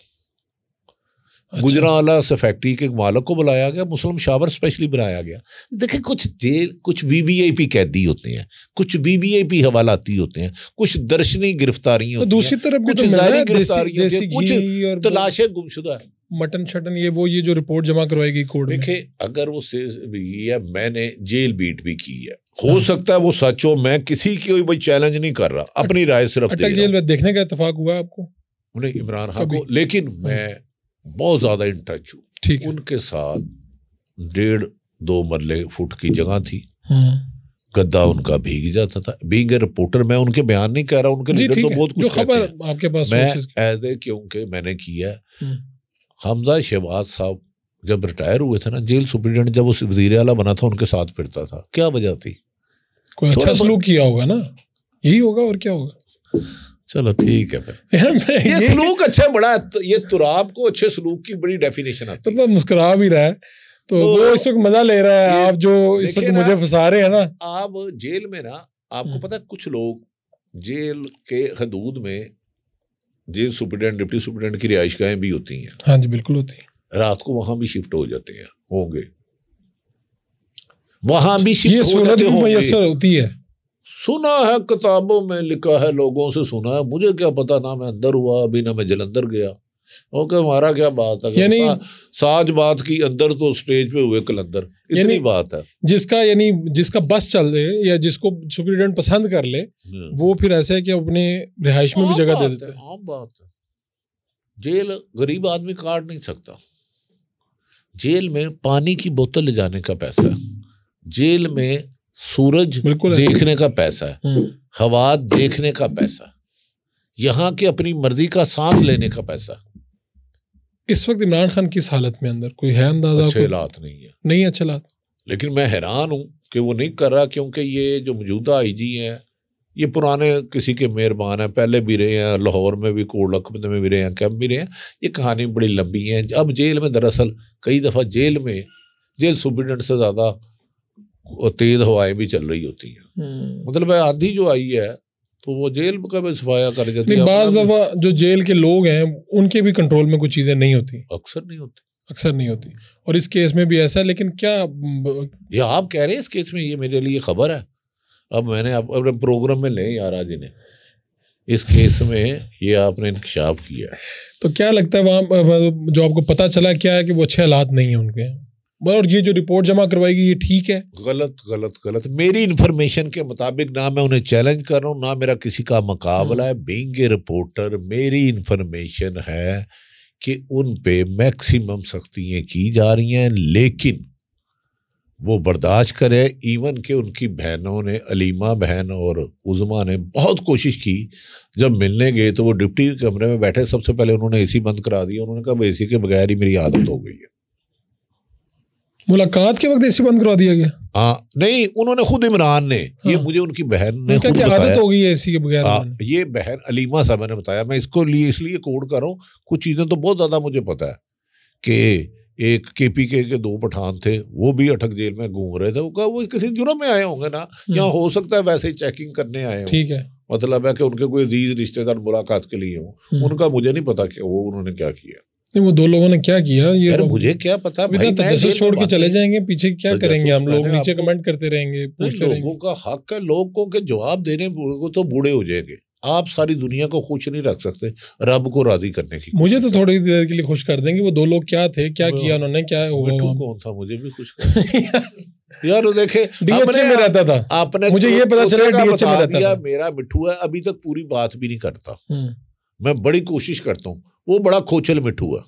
गुजरा वाला से फैक्ट्री के मालक को बुलाया गया मुस्लिम शावर स्पेशली बनाया गया देखिए कुछ जेल कुछ वीवीआईपी कैदी होते हैं कुछ वीवीआईपी हवालाती होते हैं कुछ दर्शनी गिरफ्तारियों तो दूसरी तरफ कुछ तो गिरफ्तारियां कुछ गुमशुदा मटन शटन ये वो ये जो रिपोर्ट जमा करवाएगी कोर्ट देखे अगर वो है मैंने जेल बीट भी की है हो सकता है वो सच हो मैं किसी की कोई चैलेंज नहीं कर रहा अपनी राय सिर्फ जेल में देखने का इतफाक हुआ आपको उन्हें इमरान खान को लेकिन मैं बहुत ज़्यादा इन टच हूँ ठीक उनके साथ डेढ़ दो मरले फुट की जगह थी हम्म। गद्दा उनका भीग जाता था बींग ए रिपोर्टर मैं उनके बयान नहीं कह रहा उनके लीडर तो बहुत कुछ खबर आपके पास मैं ऐसे क्योंकि मैंने किया हम्म। हमजा शहबाज साहब जब रिटायर हुए थे ना जेल सुप्रिटेंडेंट जब उस वजीर आला बना था उनके साथ फिरता था क्या वजह थी कोई अच्छा सलूक किया होगा ना यही होगा और क्या होगा चलो ठीक है ये सलूक अच्छा बड़ा तो ये तुराब को अच्छे सलूक की बड़ी डेफिनेशन तो है तो मुस्कुरा भी रहा है तो, तो वो इस वक्त मजा ले रहा है आप जो इस वक्त मुझे फंसा रहे हैं ना आप जेल में ना आपको हम्म। पता है कुछ लोग जेल के हदूद में जेल सुपरिटेंडेंट डिप्टी सुपरिटेंडेंट की रिहाइशगाहें भी होती हैं हाँ जी बिल्कुल होती हैं रात को वहां भी शिफ्ट हो जाते हैं होंगे वहां भी शिफ्ट ये हो जाते होती है सुना है किताबों में लिखा है लोगों से सुना है मुझे क्या पता ना मैं अंदर हुआ अभी ना मैं जलंधर गया ओके हमारा क्या बात है यानी साज बात की अंदर तो स्टेज पे हुए कलंदर इतनी बात है जिसका यानी जिसका बस चल दे या जिसको सुप्रीडेंट पसंद कर ले हाँ। वो फिर ऐसा है कि अपने रिहाइश में भी जगह दे देते आम बात है जेल गरीब आदमी काट नहीं सकता जेल में पानी की बोतल ले जाने का पैसा जेल में सूरज देखने का पैसा है हम्म। हवा देखने का पैसा यहाँ के अपनी मर्जी का सांस लेने का पैसा इस वक्त इमरान खान किस हालत में अंदर कोई है अंदाजा अच्छे हालात नहीं है नहीं अच्छे हालात लेकिन मैं हैरान हूँ कि वो नहीं कर रहा क्योंकि ये जो मौजूदा आई जी हैं ये पुराने किसी के मेहरबान हैं पहले भी रहे हैं लाहौर में भी कोडलखपत में भी रहे हैं कैंप भी रहे हैं ये कहानी बड़ी लंबी है अब जेल में दरअसल कई दफ़ा जेल में जेल सुपरिटेंडेंट से ज़्यादा तेज हवाएं भी चल रही होती हैं हम्म। मतलब आधी जो आई है तो वो जेल का भी सफाया कर जाती है बाज दफा जो जेल के लोग हैं उनके भी कंट्रोल में कुछ चीजें नहीं होती अक्सर नहीं होती अक्सर नहीं होती और इस केस में भी ऐसा है लेकिन क्या ये आप कह रहे हैं इस केस में ये मेरे लिए खबर है अब मैंने आप अपने प्रोग्राम में ले यार आज इन्हें इस केस में ये आपने इंकशाफ किया तो क्या लगता है वहाँ मतलब जो आपको पता चला क्या है कि वो अच्छे हालात नहीं है उनके और ये जो रिपोर्ट जमा करवाएगी ये ठीक है गलत गलत गलत मेरी इन्फॉर्मेशन के मुताबिक ना मैं उन्हें चैलेंज कर रहा हूँ ना मेरा किसी का मुकाबला हम्म। है बींग ए रिपोर्टर मेरी इन्फॉर्मेशन है कि उन पे मैक्सिमम सख्तियाँ की जा रही हैं लेकिन वो बर्दाश्त करे इवन कि उनकी बहनों ने अलीमा बहन और उज़मा ने बहुत कोशिश की जब मिलने गए तो वो डिप्टी कमरे में बैठे सबसे पहले उन्होंने एसी बंद करा दिया उन्होंने कहा ए के बगैर ही मेरी आदत हो गई है मुलाकात के वक्त एसी बंद करवा दिया गया आ, हाँ, नहीं उन्होंने खुद इमरान ने हाँ। ये मुझे उनकी बहन ने खुद क्या आदत हो गई है एसी के बगैर हाँ, ये बहन अलीमा साहब मैंने बताया मैं इसको लिए इसलिए कोड कर रहा हूँ कुछ चीज़ें तो बहुत ज़्यादा मुझे पता है कि एक के पी के के दो पठान थे वो भी अठक जेल में घूम रहे थे वो कहा वो किसी जुर्म में आए होंगे ना हम्म। यहाँ हो सकता है वैसे ही चेकिंग करने आए हों ठीक है मतलब है कि उनके कोई रीज रिश्तेदार मुलाकात के लिए हों हम्म। उनका मुझे नहीं पता कि वो उन्होंने क्या किया नहीं तो वो दो लोगों ने क्या किया ये यार मुझे क्या पता भाई मैं छोड़ तो के चले जाएंगे पीछे क्या तो करेंगे हम लोग नीचे कमेंट करते रहेंगे पूछते रहेंगे लोगों का हक है लोगों के जवाब देने को तो बूढ़े हो जाएंगे आप सारी दुनिया को खुश नहीं रख सकते रब को राजी करने की मुझे तो थोड़ी देर के लिए खुश कर देंगे वो दो लोग क्या थे क्या किया उन्होंने क्या कौन था मुझे भी खुश यार देखे डीएचए में रहता था आपने मुझे ये पता चला डीएचए में रहता था मेरा मिठू है अभी तक पूरी बात भी नहीं करता हम्म। मैं बड़ी कोशिश करता हूँ वो बड़ा खोचल मिठू है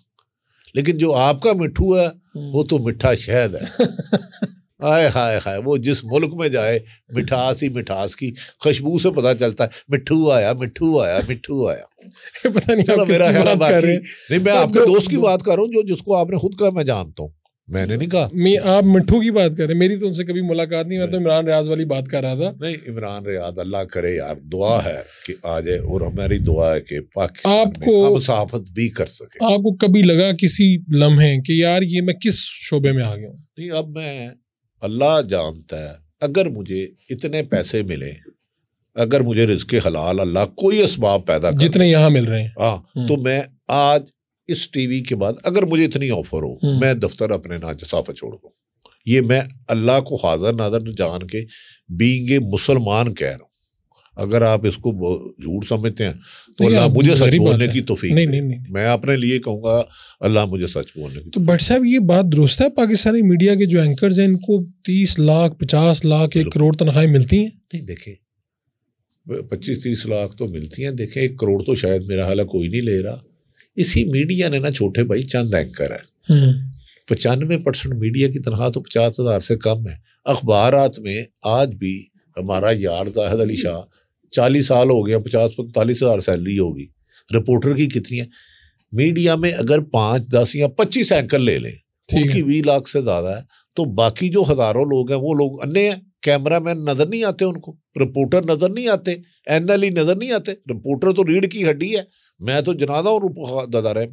लेकिन जो आपका मिठू है हम्म। वो तो मिठा शहद है आय हाय हाय वो जिस मुल्क में जाए मिठास ही मिठास की खुशबू से पता चलता है मिठू आया मिठू आया मिठू आया पता नहीं आप मेरा ख्याल बाकी नहीं मैं तो आपके दोस्त की बात कर रहा हूँ जो जिसको आपने खुद का मैं जानता हूँ मैंने नहीं कहा मैं आप मिठू की बात कर रहे हैं मेरी तो उनसे कभी मुलाकात नहीं मैं तो इमरान रियाज वाली बात कर रहा था नहीं इमरान रियाज अल्लाह करे यार दुआ है कि आ जाए और हमारी दुआ है कि पाकिस्तान आपको साफत भी कर सके आपको कभी लगा किसी लम्हे कि यार ये मैं किस शोबे में आ गया नहीं अब मैं अल्लाह जानता है अगर मुझे इतने पैसे मिले अगर मुझे रिज के हलाल अल्लाह कोई इसबाब पैदा जितने यहाँ मिल रहे हैं हाँ हम्म। तो मैं आज इस टीवी के बाद अगर मुझे इतनी ऑफर हो हम्म। मैं दफ्तर अपने ना जसाफा छोड़ दूँ ये मैं अल्लाह को हाजर नाजर जान के बींगे मुसलमान कह रहा हूँ अगर आप इसको झूठ समझते हैं तो अल्लाह मुझे सच बोलने की तोफी नहीं, नहीं, नहीं, मैं अपने लिए कहूँगा अल्लाह मुझे सच बोलने की तो बट साहब ये बात दुरुस्त है पाकिस्तानी मीडिया के जो एंकर हैं इनको तीस लाख पचास लाख एक करोड़ तनख्वाहें मिलती हैं नहीं देखे पच्चीस तीस लाख तो मिलती हैं देखें एक करोड़ तो शायद मेरा हाल कोई नहीं ले रहा इसी मीडिया ने ना छोटे भाई चंद एंकर है हम्म। पचानवे परसेंट मीडिया की तनख्वाह तो पचास हज़ार से कम है अखबार में आज भी हमारा यार जाहद अली शाह चालीस साल हो गया पचास पैंतालीस हज़ार सैलरी होगी रिपोर्टर की कितनी है मीडिया में अगर पांच दस या पच्चीस एंकर ले लें है बीस लाख से ज़्यादा है तो बाकी जो हजारों लोग हैं वो लोग अन्य हैं कैमरा मैन नजर नहीं आते उनको रिपोर्टर नजर नहीं आते एन एल ई नजर नहीं आते रिपोर्टर तो रीढ़ की हड्डी है मैं तो जनादा हूँ रहे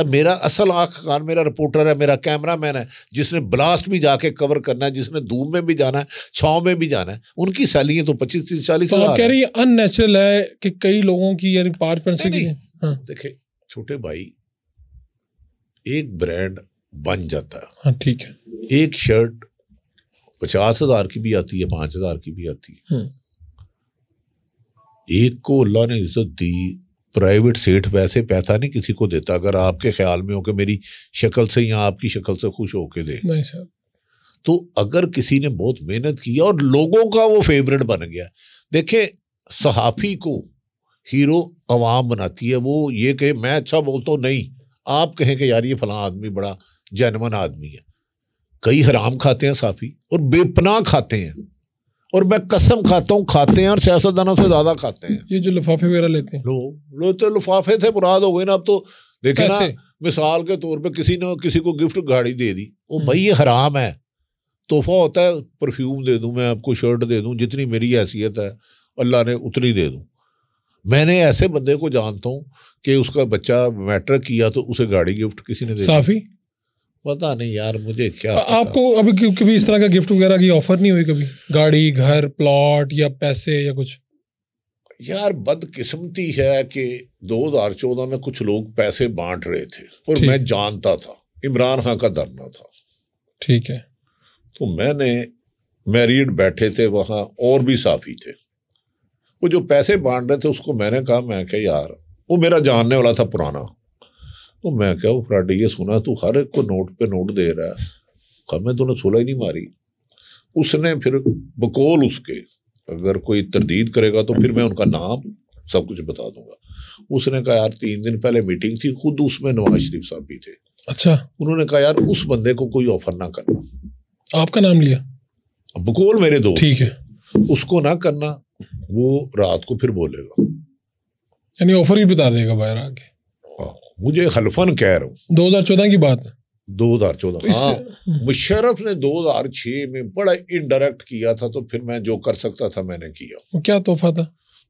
अब मेरा असल आखकार मेरा रिपोर्टर है मेरा कैमरा मैन है जिसने ब्लास्ट भी जाके कवर करना है जिसने धूम में भी जाना है छाव में भी जाना है उनकी सैलरी तो पच्चीस तीस चालीस अननेचुरल तो है कि कई लोगों की यानी पाँच परसेंट की हाँ। देखे छोटे भाई एक ब्रांड बन जाता है हाँ ठीक है एक शर्ट पचास हजार की भी आती है पांच हजार की भी आती है हम्म। एक को अल्लाह ने इज्जत दी प्राइवेट सेठ वैसे पैसा नहीं किसी को देता अगर आपके ख्याल में हो कि मेरी शक्ल से या आपकी शक्ल से खुश होके दे नहीं सर तो अगर किसी ने बहुत मेहनत की और लोगों का वो फेवरेट बन गया देखे सहाफ़ी को हीरो अवाम बनाती है वो ये कहे मैं अच्छा बोलता हूँ नहीं आप कहें कि यार ये फला आदमी बड़ा जैनवन आदमी है कई हराम खाते हैं साफी और बेपनाह खाते हैं और मैं कसम खाता हूँ खाते हैं और सियासतदानों से ज्यादा खाते हैं ये जो लिफाफे वगैरह लेते हैं लोग लो तो लिफाफे थे मुराद हो गए ना अब तो देखे ना मिसाल के तौर पे किसी ने किसी को गिफ्ट गाड़ी दे दी वो भाई हम्म। ये हराम है तोहफा होता है परफ्यूम दे दूँ मैं आपको शर्ट दे दूँ जितनी मेरी हैसियत है अल्लाह ने उतनी दे दूँ मैंने ऐसे बंदे को जानता हूँ कि उसका बच्चा मैट्रिक किया तो उसे गाड़ी गिफ्ट किसी ने दे साफी पता नहीं यार मुझे क्या आ, आपको अभी कभी इस तरह का गिफ्ट वगैरह की ऑफर नहीं हुई कभी गाड़ी घर प्लॉट या पैसे या कुछ यार बदकिस्मती है कि 2014 में कुछ लोग पैसे बांट रहे थे और मैं जानता था इमरान खान का धरना था ठीक है तो मैंने मैरिड बैठे थे वहाँ और भी साफी थे वो जो पैसे बांट रहे थे उसको मैंने कहा मैं क्या यार वो मेरा जानने वाला था पुराना तो मैं क्या फ्राडे ये सुना तू हर एक को नोट पे नोट दे रहा है हमें तूने सोलह ही नहीं मारी उसने फिर बकोल उसके अगर कोई तरदीद करेगा तो फिर मैं उनका नाम सब कुछ बता दूंगा उसने कहा यार तीन दिन पहले मीटिंग थी खुद उसमें नवाज शरीफ साहब भी थे अच्छा उन्होंने कहा यार उस बंदे को कोई ऑफर ना करना आपका नाम लिया बकोल मेरे दोस्त ठीक है उसको ना करना वो रात को फिर बोलेगा यानी ऑफर ही बता देगा बाहर आके मुझे हल्फन कह रहा हूँ दो हजार चौदह की बात है दो हजार चौदह तो हाँ, मुशरफ ने दो हजार छ में बड़ा इनडायरेक्ट किया था तो फिर मैं जो कर सकता था मैंने किया वो क्या तोहफा था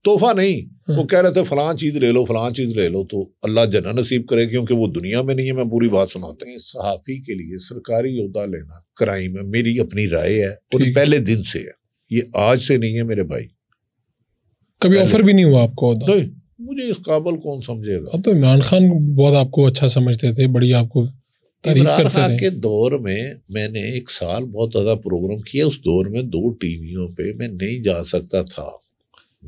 तोहफा नहीं हाँ। वो कह रहे थे फलां चीज ले लो फलां चीज ले लो तो अल्लाह जना नसीब करे क्योंकि वो दुनिया में नहीं है मैं पूरी बात सुनाता हूँ सहाफ़ी के लिए सरकारी अहदा लेना क्राइम है मेरी अपनी राय है और पहले दिन से है ये आज से नहीं है मेरे भाई कभी ऑफर भी नहीं हुआ आपको मुझे इस काबल कौन समझेगा अब तो इमरान खान बहुत आपको अच्छा समझते थे बड़ी आपको खान के दौर में मैंने एक साल बहुत ज़्यादा प्रोग्राम किया उस दौर में दो टीवियों पे मैं नहीं जा सकता था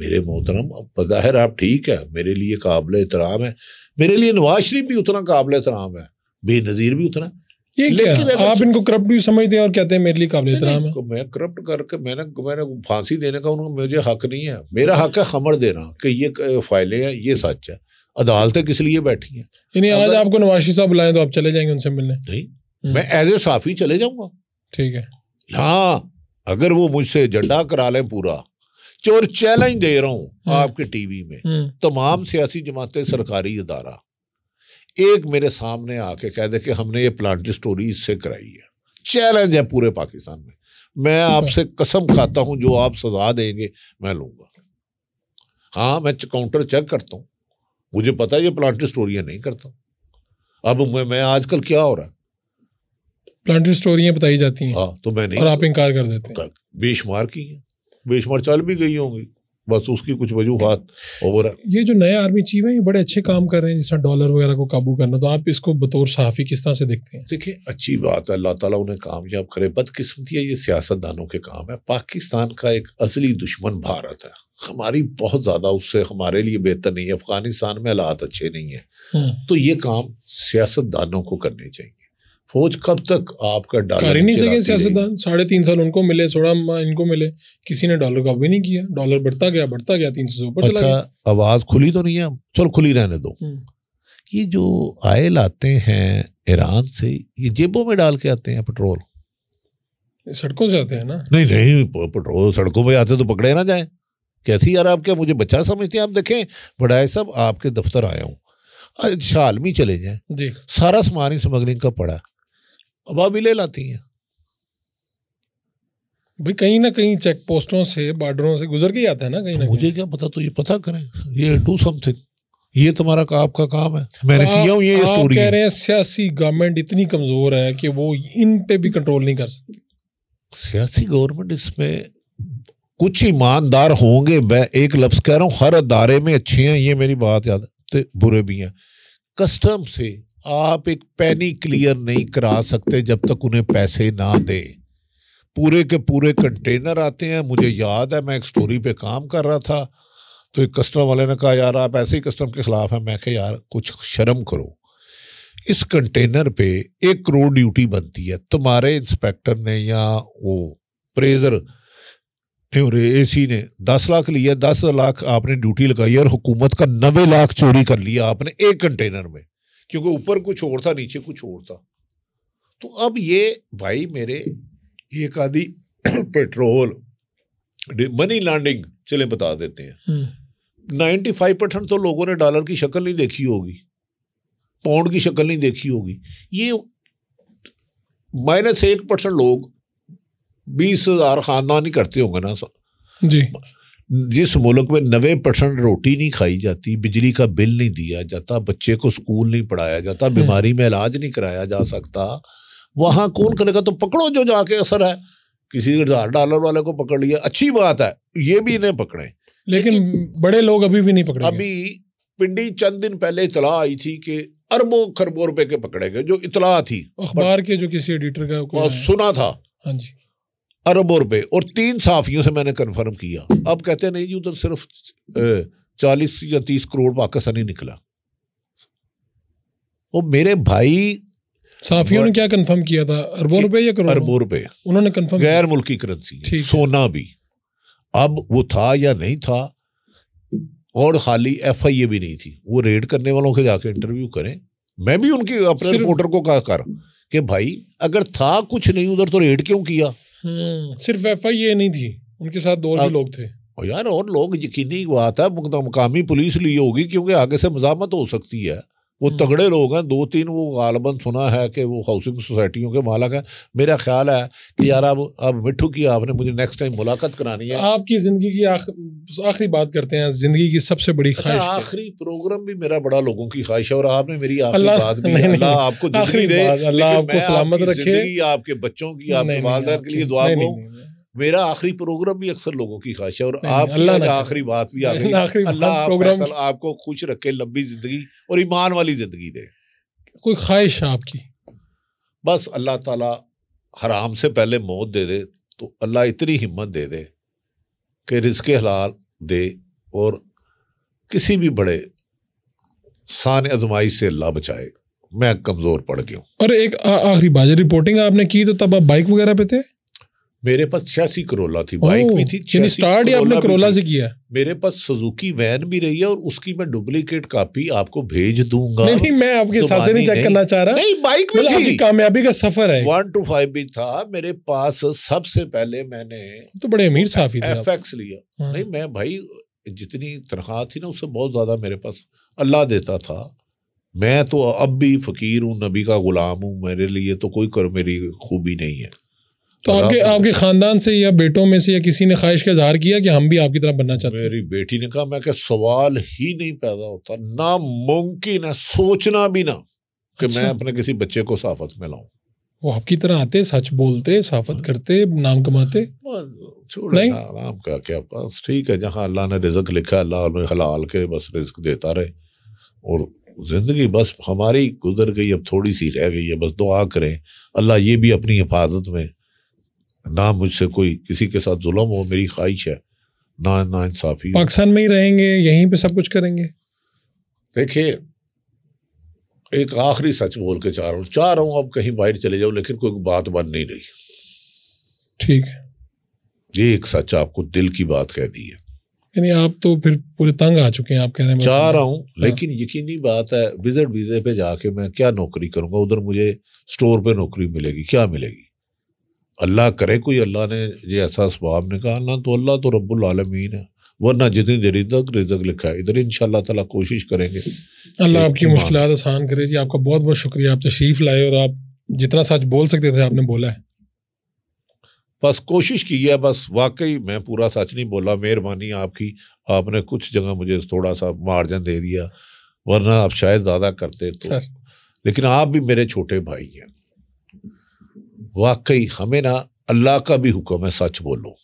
मेरे मोहतरम अब बज़ाहिर आप ठीक है मेरे लिए काबिल एहतराम है मेरे लिए नवाज शरीफ भी उतना काबिल एहतराम है बेनज़ीर भी उतना ये क्या आप इनको करप्ट भी समझते हैं और कहते हैं मेरे लिए काबिल एहतराम है मैं करप्ट करके मैंने मैंने फांसी देने का उनको मुझे हक नहीं है मेरा हक है खबर देना कि ये फाइलें हैं ये सच है अदालतें किस लिए बैठी हैं यानी आज आपको नवाशी साहब बुलाएं तो आप चले जाएंगे उनसे मिलने नहीं हम्म। मैं एज ए साफी चले जाऊंगा ठीक है हाँ अगर वो मुझसे एजेंडा करा लें पूरा चोर चैलेंज दे रहा हूँ हाँ। आपके टीवी में हम्म। तमाम सियासी जमातें सरकारी अदारा एक मेरे सामने आके कह दे कि हमने ये प्लांट की स्टोरी इससे कराई है चैलेंज है पूरे पाकिस्तान में मैं आपसे कसम खाता हूं जो आप सजा देंगे मैं लूंगा हाँ मैं काउंटर चेक करता हूँ मुझे पता है ये प्लांट स्टोरियाँ नहीं करता अब मैं, मैं आजकल क्या हो रहा है प्लांट स्टोरियाँ बताई जाती हैं हाँ तो मैं नहीं और आप इनकार कर देते हैं बेशुमार की हैं बेशुमार चल भी गई होंगी बस उसकी कुछ वजूहत और ये जो नए आर्मी चीफ हैं ये बड़े अच्छे काम कर रहे हैं जिसमें डॉलर वगैरह को काबू करना तो आप इसको बतौर सहाफ़ी किस तरह से देखते हैं देखिए अच्छी बात है अल्लाह ताला उन्हें कामयाब करे बदकिस्मती है ये सियासतदानों के काम है पाकिस्तान का एक असली दुश्मन भारत है हमारी बहुत ज़्यादा उससे हमारे लिए बेहतर नहीं है अफगानिस्तान में हालात अच्छे नहीं है हम्म। तो ये काम सियासतदानों को करने चाहिए फौज कब तक आपका डॉलर कर ही नहीं सके सियासतदान साढ़े तीन साल उनको मिले सोलह इनको मिले किसी ने डॉलर का भी नहीं किया डॉलर बढ़ता गया बढ़ता गया तीन सौ से ऊपर अच्छा आवाज खुली तो नहीं है चलो खुली रहने दो हम्म। ये जो आए लाते हैं ईरान से ये जेबों में डाल के आते हैं पेट्रोल सड़कों से आते हैं ना नहीं नहीं पेट्रोल सड़कों में आते तो पकड़े ना जाए कैसी यार आप क्या मुझे बच्चा समझते हैं आप देखें बड़ा साहब आपके दफ्तर आया हूँ अच्छा आलमी चले जाए जी सारा समान ही स्मगलिंग का पड़ा ले लाती हैं भाई कहीं ना कहीं चेक पोस्टों से बॉर्डरों से गुजर के आता है ना कहीं तो ना मुझे क्या पता तो ये पता करें ये डू समथिंग ये तुम्हारा का, आपका काम है मैंने किया हूँ ये आप स्टोरी कह रहे हैं सियासी गवर्नमेंट इतनी कमजोर है कि वो इन पे भी कंट्रोल नहीं कर सकती सियासी गवर्नमेंट इसमें कुछ ईमानदार होंगे मैं एक लफ्ज कह रहा हूँ हर अदारे में अच्छे हैं ये मेरी बात याद है तो बुरे भी हैं कस्टम से आप एक पैनी क्लियर नहीं करा सकते जब तक उन्हें पैसे ना दे पूरे के पूरे कंटेनर आते हैं मुझे याद है मैं एक स्टोरी पे काम कर रहा था तो एक कस्टम वाले ने कहा यार आप ऐसे ही कस्टम के खिलाफ हैं मैं कहा यार कुछ शर्म करो इस कंटेनर पे एक करोड़ ड्यूटी बनती है तुम्हारे इंस्पेक्टर ने या वो प्रेजर ने और ए सी ने दस लाख लिया दस लाख आपने ड्यूटी लगाई और हुकूमत का नबे लाख चोरी कर लिया आपने एक कंटेनर में क्योंकि ऊपर कुछ और था नीचे कुछ और था तो अब ये भाई मेरे एक आदि पेट्रोल मनी लॉन्ड्रिंग चले बता देते हैं नाइन्टी फाइव परसेंट तो लोगों ने डॉलर की शक्ल नहीं देखी होगी पाउंड की शक्ल नहीं देखी होगी ये माइनस एक परसेंट लोग बीस हजार खानदान ही करते होंगे ना जी जिस मुल्क में नबे परसेंट रोटी नहीं खाई जाती बिजली का बिल नहीं दिया जाता बच्चे को स्कूल नहीं पढ़ाया जाता हम्म। बीमारी में इलाज नहीं कराया जा सकता वहाँ कौन करेगा तो पकड़ो जो जाके असर है किसी हजार डॉलर वाले को पकड़ लिया अच्छी बात है ये भी इन्हें पकड़े लेकिन बड़े लोग अभी भी नहीं पकड़े अभी पिंडी चंद दिन पहले इतला आई थी कि अरबों खरबों रुपए के पकड़े गए जो इतला थी अखबार के जो किसी एडिटर का सुना था हाँ जी अरबों रुपए और तीन साफियों से मैंने कंफर्म किया अब कहते हैं नहीं जी उधर सिर्फ चालीस या तीस करोड़ पाकिस्तानी निकला वो मेरे भाई साफियों ने क्या कंफर्म किया था अरबों रुपए या करोड़ अरबों रुपए उन्होंने कंफर्म गैर मुल्की करेंसी सोना भी अब वो था या नहीं था और खाली एफ आई ए भी नहीं थी वो रेड करने वालों के जाके इंटरव्यू करें मैं भी उनके अपने रिपोर्टर को कहा कर कि भाई अगर था कुछ नहीं उधर तो रेड क्यों किया हम्म। सिर्फ एफ आई ए नहीं थी उनके साथ दो भी लोग थे यार और लोग यकीनी हुआ था मुकामी पुलिस ली होगी क्योंकि आगे से मजामत हो सकती है वो हम्म। तगड़े लोग हैं दो तीन वो गालबन सुना है कि वो हाउसिंग सोसाइटियों के मालक हैं मेरा ख्याल है कि यार अब अब मिठू की आपने मुझे नेक्स्ट टाइम मुलाकात करानी है आपकी ज़िंदगी की आखिरी बात करते हैं ज़िंदगी की सबसे बड़ी अच्छा, ख्वाहिश आखिरी प्रोग्राम भी मेरा बड़ा लोगों की ख्वाहिश है और आपने मेरी आखिरी बात भी अल्लाह आपको जिंदगी दे अल्लाह आपको सलामत रखे आपके बच्चों की आपके वालदार के लिए दुआ दूँ मेरा आखिरी प्रोग्राम भी अक्सर लोगों की ख्वाहिश है और आप आखिरी बात भी आ गई अल्लाह प्रोग्राम आपको खुश रखे लंबी जिंदगी और ईमान वाली जिंदगी दे कोई ख्वाहिश है आपकी बस अल्लाह ताला हराम से पहले मौत दे दे तो अल्लाह इतनी हिम्मत दे दे कि रिस्क हलाल दे और किसी भी बड़े सान आजमाई से अल्लाह बचाए मैं कमज़ोर पड़ गया और एक आखिरी बात रिपोर्टिंग आपने की तो तब आप बाइक वगैरह पे थे मेरे पास छियासी करोला थी बाइक भी थी स्टार्ट आपने करोला से किया मेरे पास सुजुकी वैन भी रही है और उसकी मैं डुप्लीकेट कॉपी आपको भेज दूंगा नहीं, नहीं मैं आपके साथ नहीं चेक करना चाह रहा नहीं बाइक में मतलब थी कामयाबी का सफर है वन टू फाइव भी था मेरे पास सबसे पहले मैंने तो बड़े अमीर साफी एफ एक्स लिया हाँ। नहीं मैं भाई जितनी तनख्वाह थी ना उससे बहुत ज्यादा मेरे पास अल्लाह देता था मैं तो अब भी फकीर हूँ नबी का गुलाम हूँ मेरे लिए तो कोई कर मेरी खूबी नहीं है तो आपके आपके खानदान से या बेटों में से या किसी ने ख्वाहिश का इजहार किया कि हम भी आपकी तरह बनना चाहते हैं मेरी बेटी ने कहा मैं क्या सवाल ही नहीं पैदा होता ना मुमकिन है सोचना भी ना कि अच्छा। मैं अपने किसी बच्चे को साफत में लाऊं वो आपकी तरह आते सच बोलते साफत हाँ। करते नाम कमाते नहीं आराम का क्या बस ठीक है जहाँ अल्लाह ने रिजक लिखा अल्लाह ने हलाल के बस रिजक देता रहे और ज़िंदगी बस हमारी गुजर गई अब थोड़ी सी रह गई है बस दुआ करें अल्लाह ये भी अपनी हिफाजत में ना मुझसे कोई किसी के साथ जुलम हो मेरी ख्वाहिश है ना ना इंसाफी पाकिस्तान में ही रहेंगे यहीं पे सब कुछ करेंगे देखिए एक आखिरी सच बोल के चाह रहा हूँ चाह रहा हूँ अब कहीं बाहर चले जाओ लेकिन कोई बात बन नहीं रही ठीक है ये एक सच आपको दिल की बात कह दी है यानी आप तो फिर पूरे तंग आ चुके हैं आप कह रहे हैं चाह रहा हूँ हाँ। लेकिन यकीनी बात है विजिट वीजे पे जाके मैं क्या नौकरी करूंगा उधर मुझे स्टोर पे नौकरी मिलेगी क्या मिलेगी अल्लाह करे कोई अल्लाह ने ये ऐसा स्वाब निकालना तो अल्लाह तो रब्बुल आलमीन है वरना जितनी देर तक रिजक लिखा है इधर इन ताला कोशिश करेंगे अल्लाह आपकी मुश्किल आसान करे जी आपका बहुत बहुत शुक्रिया आप तशरीफ लाए और आप जितना सच बोल सकते थे आपने बोला है बस कोशिश की है बस वाकई मैं पूरा सच नहीं बोला मेहरबानी आपकी आपने कुछ जगह मुझे थोड़ा सा मार्जन दे दिया वरना आप शायद ज़्यादा करते तो लेकिन आप भी मेरे छोटे भाई हैं वाकई हमें ना अल्लाह का भी हुक्म है सच बोलो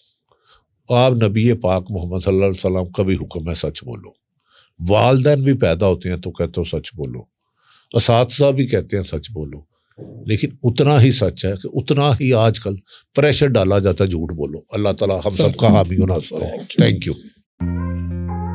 आप नबी पाक मोहम्मद सल्लल्लाहु अलैहि वसल्लम का भी हुक्म है सच बोलो वालदेन भी पैदा होते हैं तो कहते हो सच बोलो उस भी कहते हैं सच बोलो लेकिन उतना ही सच है कि उतना ही आजकल प्रेशर डाला जाता है झूठ बोलो अल्लाह ताला हम सबका हामी होना थैंक यू